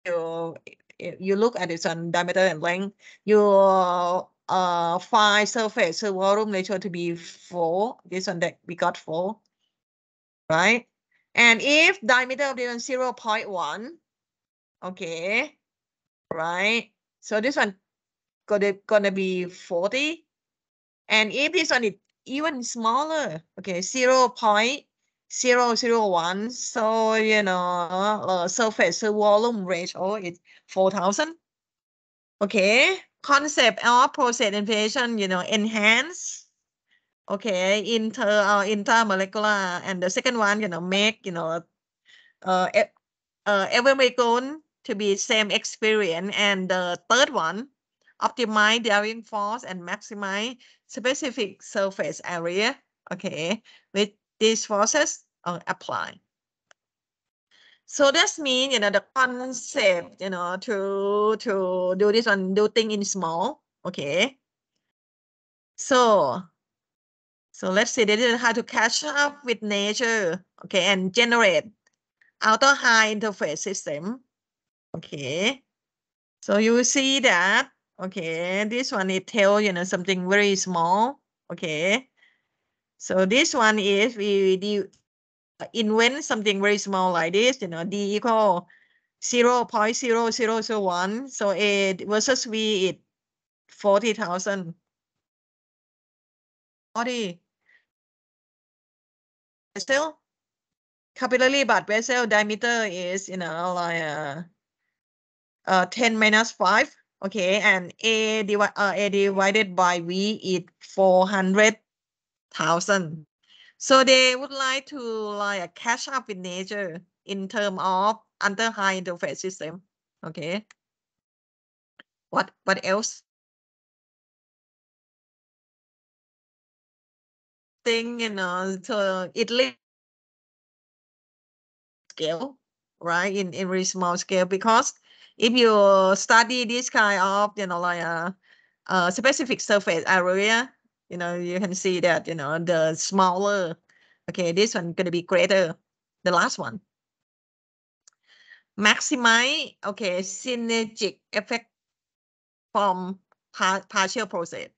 You, you look at this one diameter and length, you uh, find surface to volume ratio to be 4. This one that we got 4, right? And if diameter of the balloon 0 0.1, okay, right? So this one gonna, gonna be 40. And if this one is even smaller, okay, 0 0.001. So, you know, uh, surface to volume ratio is 4,000. Okay, concept or process inflation, you know, enhance okay, inter or uh, intramolecular, and the second one, you know, make, you know, uh, uh, make own to be same experience. And the third one, optimize driving force and maximize specific surface area, okay, with these forces uh, apply. So that's mean, you know, the concept, you know, to to do this one, do thing in small, okay. So so let's see, they didn't have to catch up with nature, okay, and generate outer high interface system. Okay, so you see that, okay, this one it tell you know, something very small, okay. So this one is we do uh, invent something very small like this, you know, D equal 0.0001. So it versus V, it 40,000. 40, vessel, capillary blood vessel diameter is, you know, like uh, uh, 10 minus 5. Okay, and A, divi uh, A divided by V is 400,000. So they would like to like catch up with nature in terms of under high interface system. Okay. What what else? thing, you know, to Italy scale, right? In in very small scale, because if you study this kind of, you know, like a, uh, a uh, specific surface area, you know, you can see that, you know, the smaller, okay, this one gonna be greater, the last one. Maximize, okay, synergic effect from par partial process.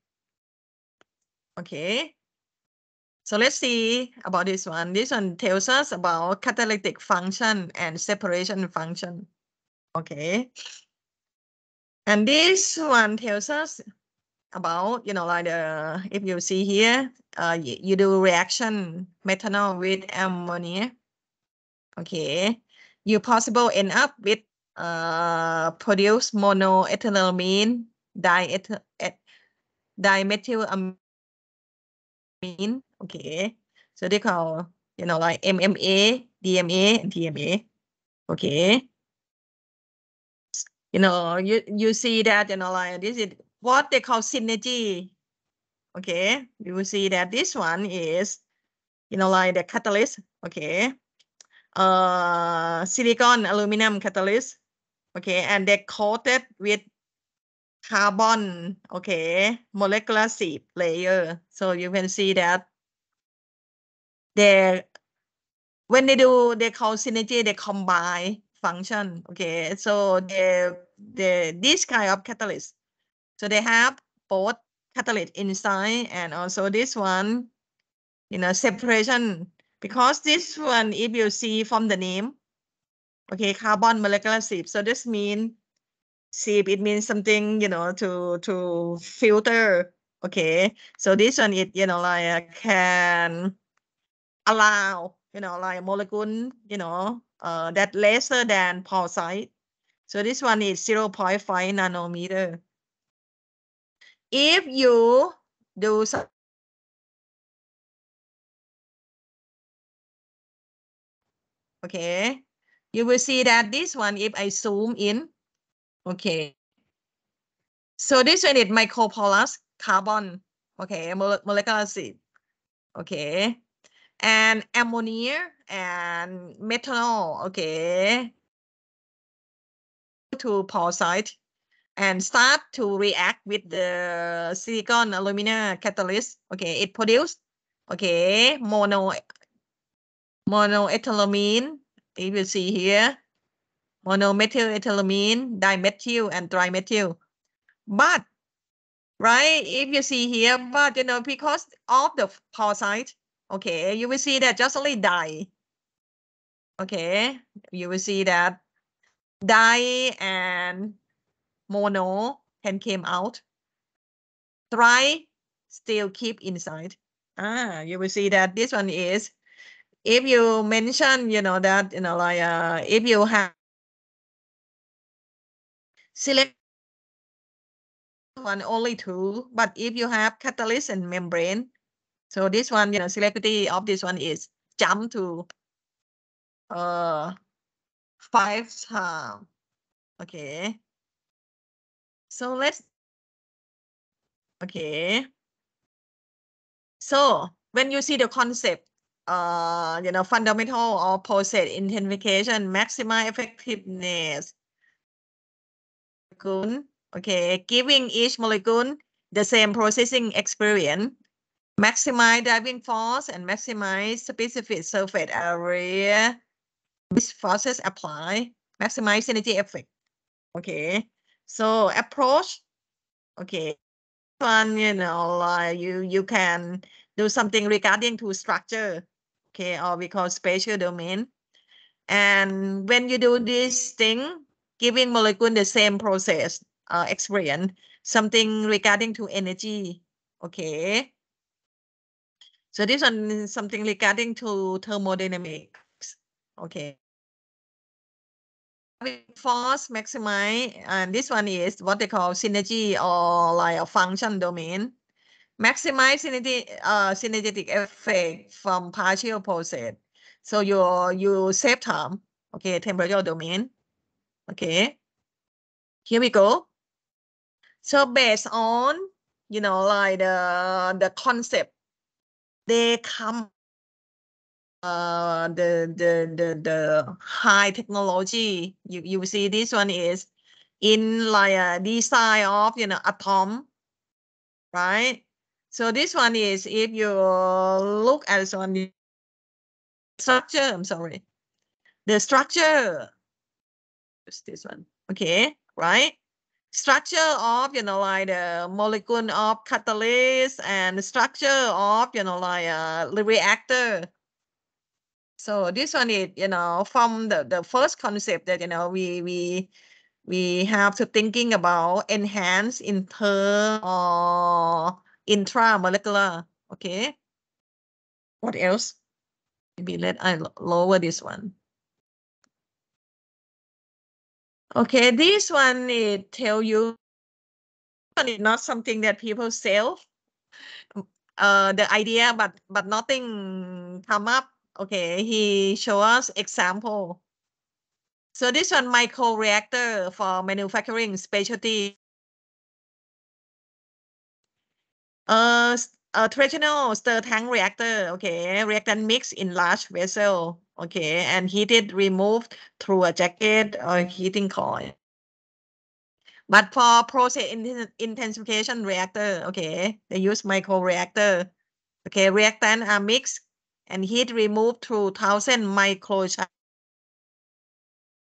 Okay, so let's see about this one. This one tells us about catalytic function and separation function. Okay. And this one tells us about, you know, like the, uh, if you see here, uh, you, you do reaction methanol with ammonia. Okay. You possible end up with uh, produce monoethylamine diethyl eh, dimethylamine Okay. So they call, you know, like MMA, DMA, and TMA. Okay. You know, you, you see that, you know, like this is what they call synergy. Okay. You will see that this one is, you know, like the catalyst. Okay. Uh, silicon aluminum catalyst. Okay. And they coated with carbon, okay, molecular sieve layer. So you can see that they when they do they call synergy they combine function okay so they they this kind of catalyst so they have both catalyst inside and also this one you know separation because this one if you see from the name okay carbon molecular sieve so this mean sieve it means something you know to to filter okay so this one it you know like can allow, you know, like molecule, you know, uh, that lesser than pore size. So this one is 0 0.5 nanometer. If you do okay, you will see that this one, if I zoom in, okay. So this one is micropolus carbon, okay, molecular acid, okay and ammonia and methanol, okay, to Paul and start to react with the silicon alumina catalyst. Okay, it produces okay mono monoethylamine. You will see here monomethylethylamine, dimethyl, and trimethyl. But right, if you see here, but you know because of the Paul Okay, you will see that just die. Okay, you will see that die and mono can came out. Try still keep inside. Ah, you will see that this one is if you mention, you know, that, you know, like uh, if you have select one only two, but if you have catalyst and membrane, so this one, you know, selectivity of this one is jump to uh five time. Okay. So let's okay. So when you see the concept, uh, you know, fundamental or process intensification, maximum effectiveness. Okay, giving each molecule the same processing experience maximize diving force and maximize specific surface area which forces apply, maximize energy effect. Okay, so approach, okay, one, you know, like uh, you, you can do something regarding to structure, okay, or we call spatial domain. And when you do this thing, giving molecule the same process, uh, experience, something regarding to energy, okay, so this one is something regarding to thermodynamics. Okay. Force maximize, and this one is what they call synergy or like a function domain. Maximize synergy, uh, synergetic effect from partial process. So you you save time. Okay, temperature domain. Okay. Here we go. So based on you know like the the concept they come uh, the, the, the, the high technology. You, you see this one is in like a design of, you know, atom, right? So this one is if you look at this one structure, I'm sorry, the structure, is this one, okay, right? structure of you know like the uh, molecule of catalyst and structure of you know like uh, the reactor so this one is you know from the, the first concept that you know we we we have to thinking about enhance inter or intramolecular okay what else maybe let i lower this one Okay, this one it eh, tell you not something that people sell. Uh, the idea, but but nothing come up. Okay, he show us example. So this one micro reactor for manufacturing specialty. Uh, a traditional stir tank reactor, okay, reactant mix in large vessel, okay, and heated removed through a jacket or heating coil. But for process intensification reactor, okay, they use microreactor. Okay, reactant are mixed and heat removed through thousand micro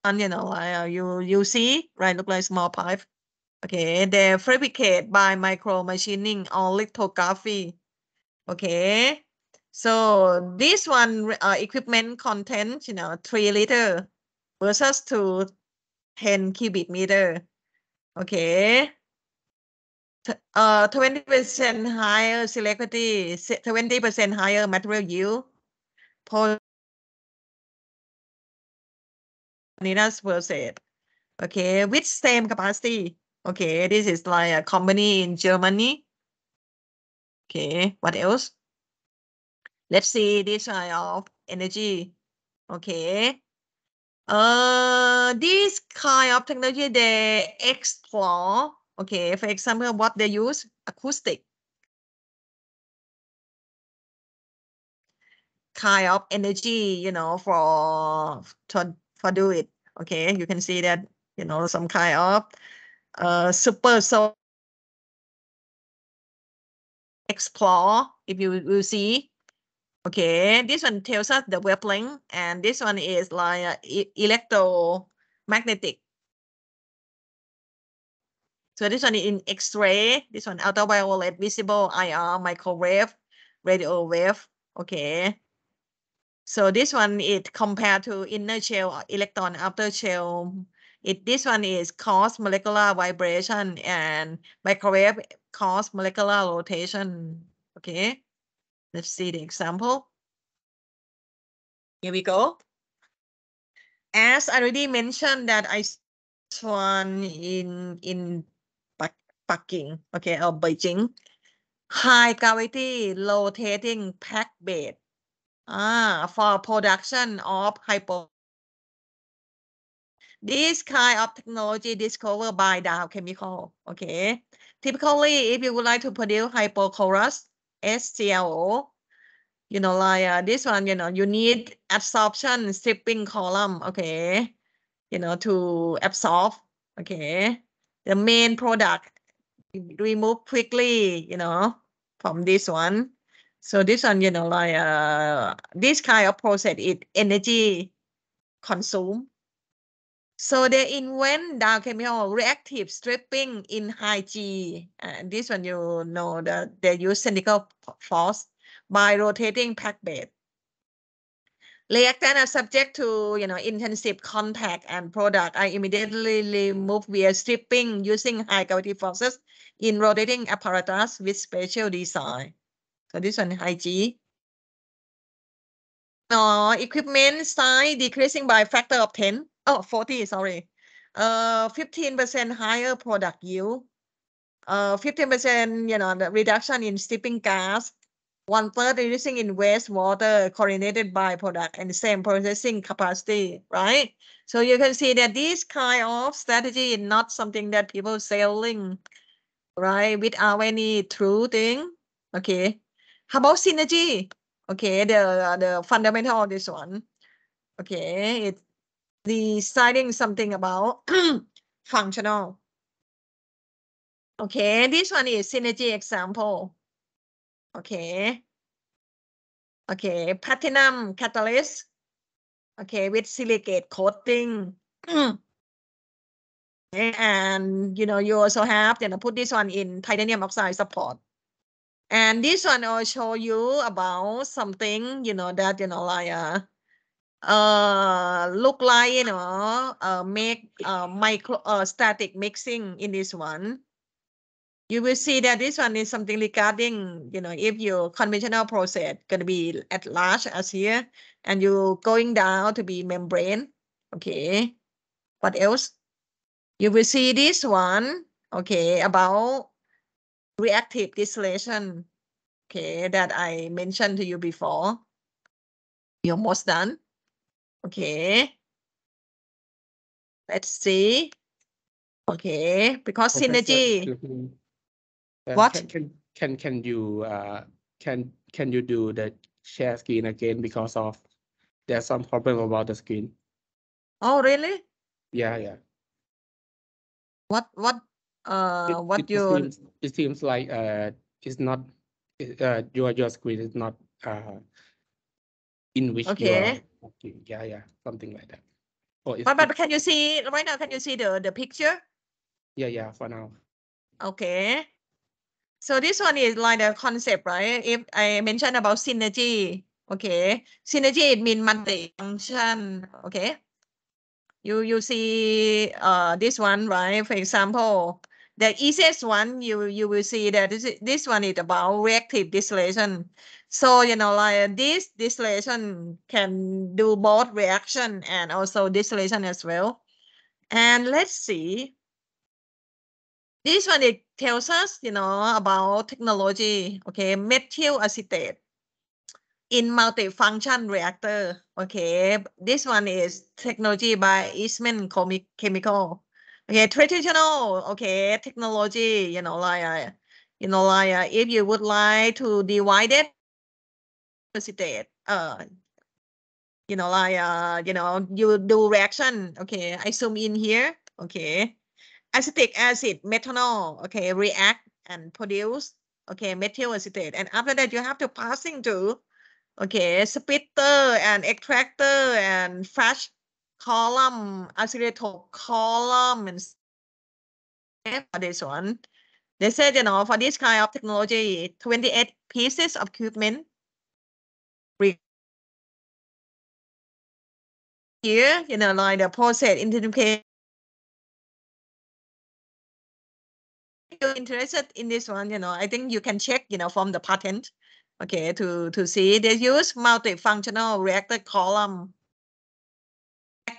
and you know, uh, you you see, right, look like small pipe Okay, they fabricate by micro machining or lithography. Okay, so this one uh, equipment content, you know, three liter versus to 10 cubic meter. Okay. uh, 20% higher selectivity, 20% higher material yield. Ninas per it. Okay, with same capacity. Okay, this is like a company in Germany. Okay, what else? Let's see this kind of energy. Okay. Uh, this kind of technology they explore. Okay, for example, what they use acoustic kind of energy, you know, for to for do it. Okay, you can see that you know some kind of uh, super so explore if you will see okay this one tells us the wavelength and this one is like uh, electromagnetic so this one is in x-ray this one ultraviolet visible ir microwave radio wave okay so this one is compared to inner shell electron outer shell it, this one is cause molecular vibration and microwave cause molecular rotation. Okay, let's see the example. Here we go. As I already mentioned that I saw one in in Peking, okay, or Beijing. High gravity rotating pack bed ah, for production of hypo this kind of technology discovered by Dow Chemical. Okay. Typically, if you would like to produce hypochlorous SClO, you know, like uh, this one, you know, you need absorption stripping column, okay, you know, to absorb, okay, the main product remove quickly, you know, from this one. So this one, you know, like uh, this kind of process, it energy consume. So they invent down chemical reactive stripping in high G. Uh, this one you know that they use syndical force by rotating pack bed. Reactant are subject to you know intensive contact and product are immediately removed via stripping using high gravity forces in rotating apparatus with special design. So this one high uh, G. Now equipment size decreasing by factor of 10 oh 40 sorry uh 15% higher product yield uh 15% you know the reduction in sleeping gas one third reducing in wastewater chlorinated product and the same processing capacity, right? So you can see that this kind of strategy is not something that people selling, right, without any true thing. Okay. How about synergy? Okay, the the fundamental of this one. Okay, it deciding something about (clears throat) functional. Okay, this one is synergy example. Okay. Okay, platinum catalyst. Okay, with silicate coating. (clears throat) and you know, you also have then I put this one in titanium oxide support. And this one I'll show you about something, you know, that you know, like uh, uh look like you know uh make uh micro uh static mixing in this one you will see that this one is something regarding you know if your conventional process going to be at large as here and you going down to be membrane okay what else you will see this one okay about reactive distillation okay that i mentioned to you before you are almost done Okay. Let's see. Okay, because Professor, synergy. what? Can, can, can, can you, uh, can, can you do the share screen again because of there's some problem about the screen. Oh, really? Yeah, yeah. What, what, uh, it, what it you? Seems, it seems like, uh, it's not, uh, your, your screen is not, uh, in which okay. you are Yeah, yeah, something like that. Oh, but, but can you see right now? Can you see the the picture? Yeah, yeah, for now. Okay. So this one is like the concept, right? If I mentioned about synergy, okay, synergy it means multi-function, okay. You you see uh this one, right? For example, the easiest one you you will see that this, this one is about reactive distillation so you know like uh, this distillation can do both reaction and also distillation as well and let's see this one it tells us you know about technology okay methyl acetate in multifunction reactor okay this one is technology by eastman chemical Okay, traditional, okay, technology, you know, like, uh, you know, like uh, if you would like to divide it, uh, you know, like, uh, you know, you do reaction. Okay, I zoom in here. Okay, acetic acid, methanol, okay, react and produce, okay, methyl acetate. And after that, you have to passing to, okay, splitter and extractor and flash column, accelerator column and for this one. They said, you know, for this kind of technology, 28 pieces of equipment here, you know, like the process identification. If you're interested in this one, you know, I think you can check, you know, from the patent, okay, to, to see they use multifunctional reactor column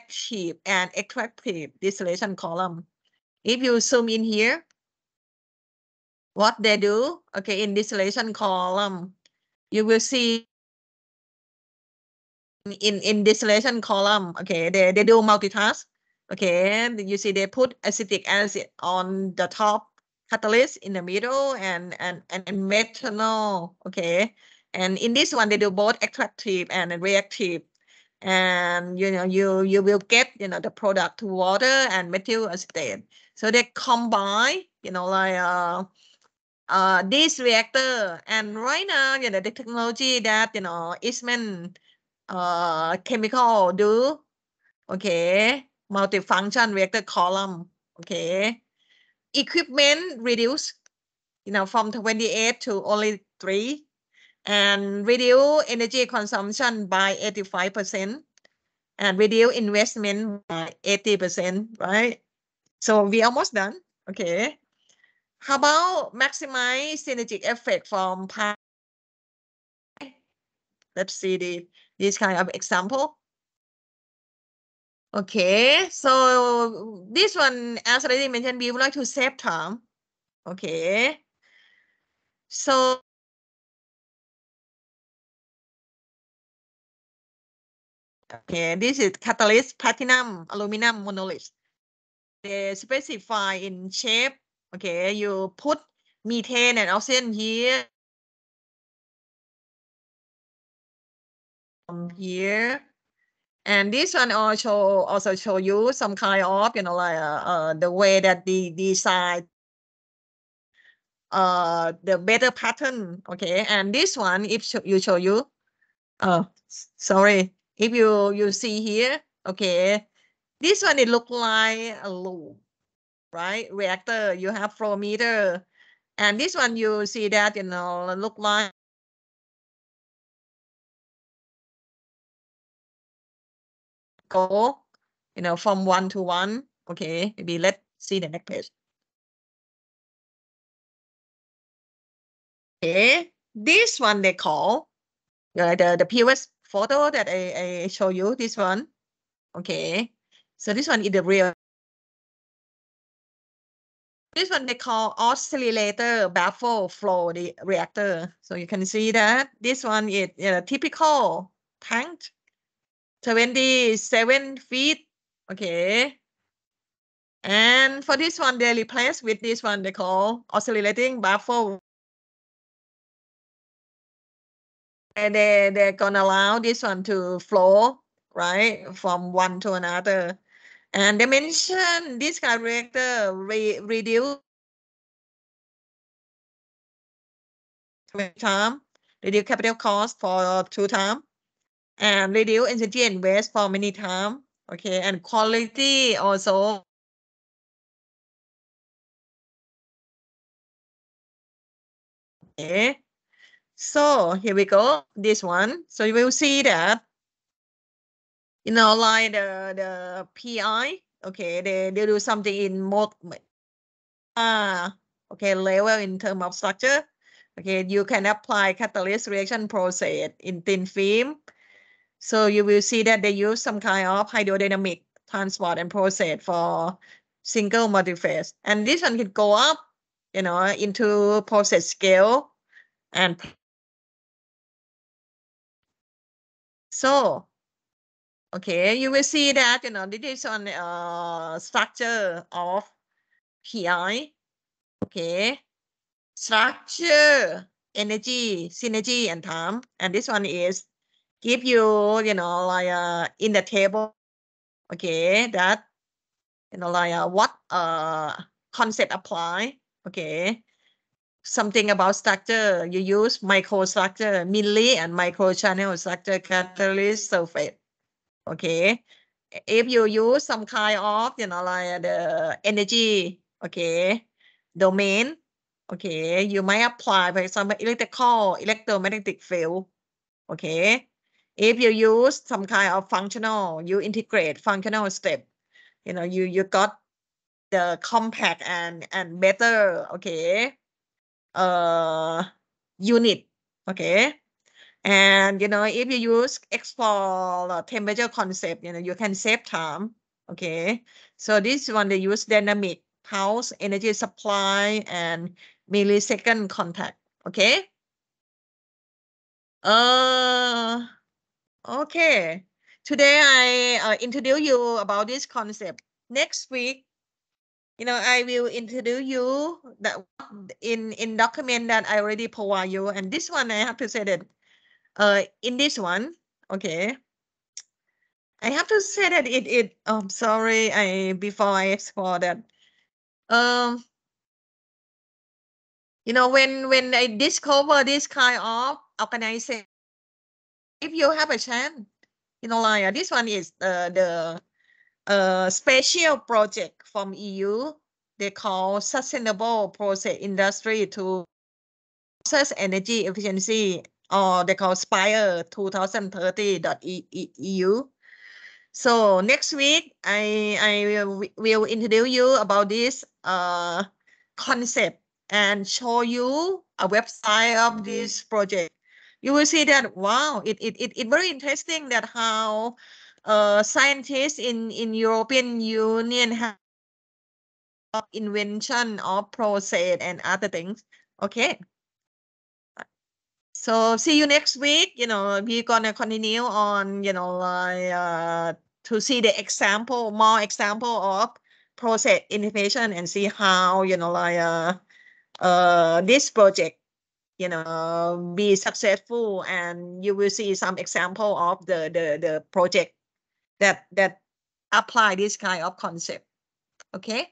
active and extractive distillation column. If you zoom in here, what they do, okay, in distillation column, you will see in, in distillation column, okay, they, they do multitask. Okay, you see they put acetic acid on the top catalyst in the middle and, and, and methanol, okay? And in this one, they do both extractive and reactive and you know you you will get you know the product water and material state so they combine you know like uh, uh this reactor and right now you know the technology that you know Eastman uh chemical do okay multifunction reactor column okay equipment reduce you know from 28 to only three and reduce energy consumption by 85% and reduce investment by 80%, right? So we almost done, okay? How about maximize synergic effect from power? Let's see the, this kind of example. Okay, so this one, as already mentioned, we would like to save time. Okay. So Okay, this is catalyst platinum aluminum monolith. They specify in shape. Okay, you put methane and oxygen here. From here. And this one also also show you some kind of you know like uh, uh the way that the decide uh the better pattern okay and this one if you show you uh sorry if you, you see here, okay, this one, it look like a loop, right? Reactor, you have flow meter. And this one, you see that, you know, look like go, you know, from one to one. Okay, maybe let's see the next page. Okay, this one they call uh, the, the previous photo that I, I show you, this one. Okay. So this one is the real. This one they call oscillator baffle flow the reactor. So you can see that this one is a typical tank, 27 feet. Okay. And for this one, they replace with this one they call oscillating baffle and they they're gonna allow this one to flow right from one to another and they mention this kind of reactor re- reduce time reduce capital cost for two time and reduce energy and waste for many time okay and quality also okay so here we go, this one. So you will see that, you know, like the, the PI, okay, they, they do something in more, uh, okay, level in term of structure. Okay, you can apply catalyst reaction process in thin film. So you will see that they use some kind of hydrodynamic transport and process for single multiphase. And this one can go up, you know, into process scale and So, okay, you will see that, you know, this is on the uh, structure of PI, okay, structure, energy, synergy, and time. And this one is give you, you know, like uh, in the table, okay, that, you know, like uh, what uh, concept apply, okay, something about structure. You use microstructure, milli and microchannel structure catalyst sulfate. Okay. If you use some kind of, you know, like the uh, energy, okay, domain, okay, you might apply, for example, electrical, electromagnetic field, okay. If you use some kind of functional, you integrate functional step, you know, you, you got the compact and, and better, okay, uh, unit. Okay. And you know, if you use explore temperature concept, you know, you can save time. Okay. So this one they use dynamic house energy supply and millisecond contact. Okay. Uh okay. Today I uh, introduce you about this concept. Next week you know, I will introduce you that in in document that I already provide you. And this one, I have to say that uh, in this one, okay, I have to say that it it. I'm um, sorry, I before I explore that. Um, you know, when when I discover this kind of organization, if you have a chance, you know, like uh, this one is uh, the a special project from EU. They call sustainable process industry to process energy efficiency, or they call SPIRE 2030.eu. So next week, I, I will, introduce you about this uh, concept and show you a website of this project. You will see that, wow, it, it, it, it very interesting that how uh, scientists in, in European Union have invention or process and other things. Okay. So see you next week. You know, we're gonna continue on, you know, uh, to see the example, more example of process innovation and see how, you know, like uh, uh, this project you know be successful and you will see some example of the the the project that that apply this kind of concept. Okay.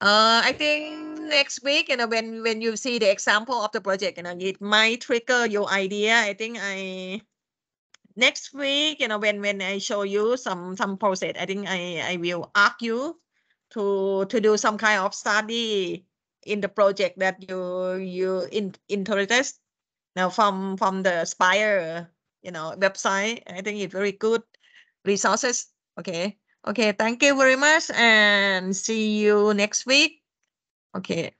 Uh, I think next week, you know, when when you see the example of the project, you know, it might trigger your idea. I think I next week, you know, when when I show you some some process, I think I I will ask you to to do some kind of study in the project that you you in interested now from from the spire you know, website. I think it's very good resources. Okay. Okay. Thank you very much and see you next week. Okay.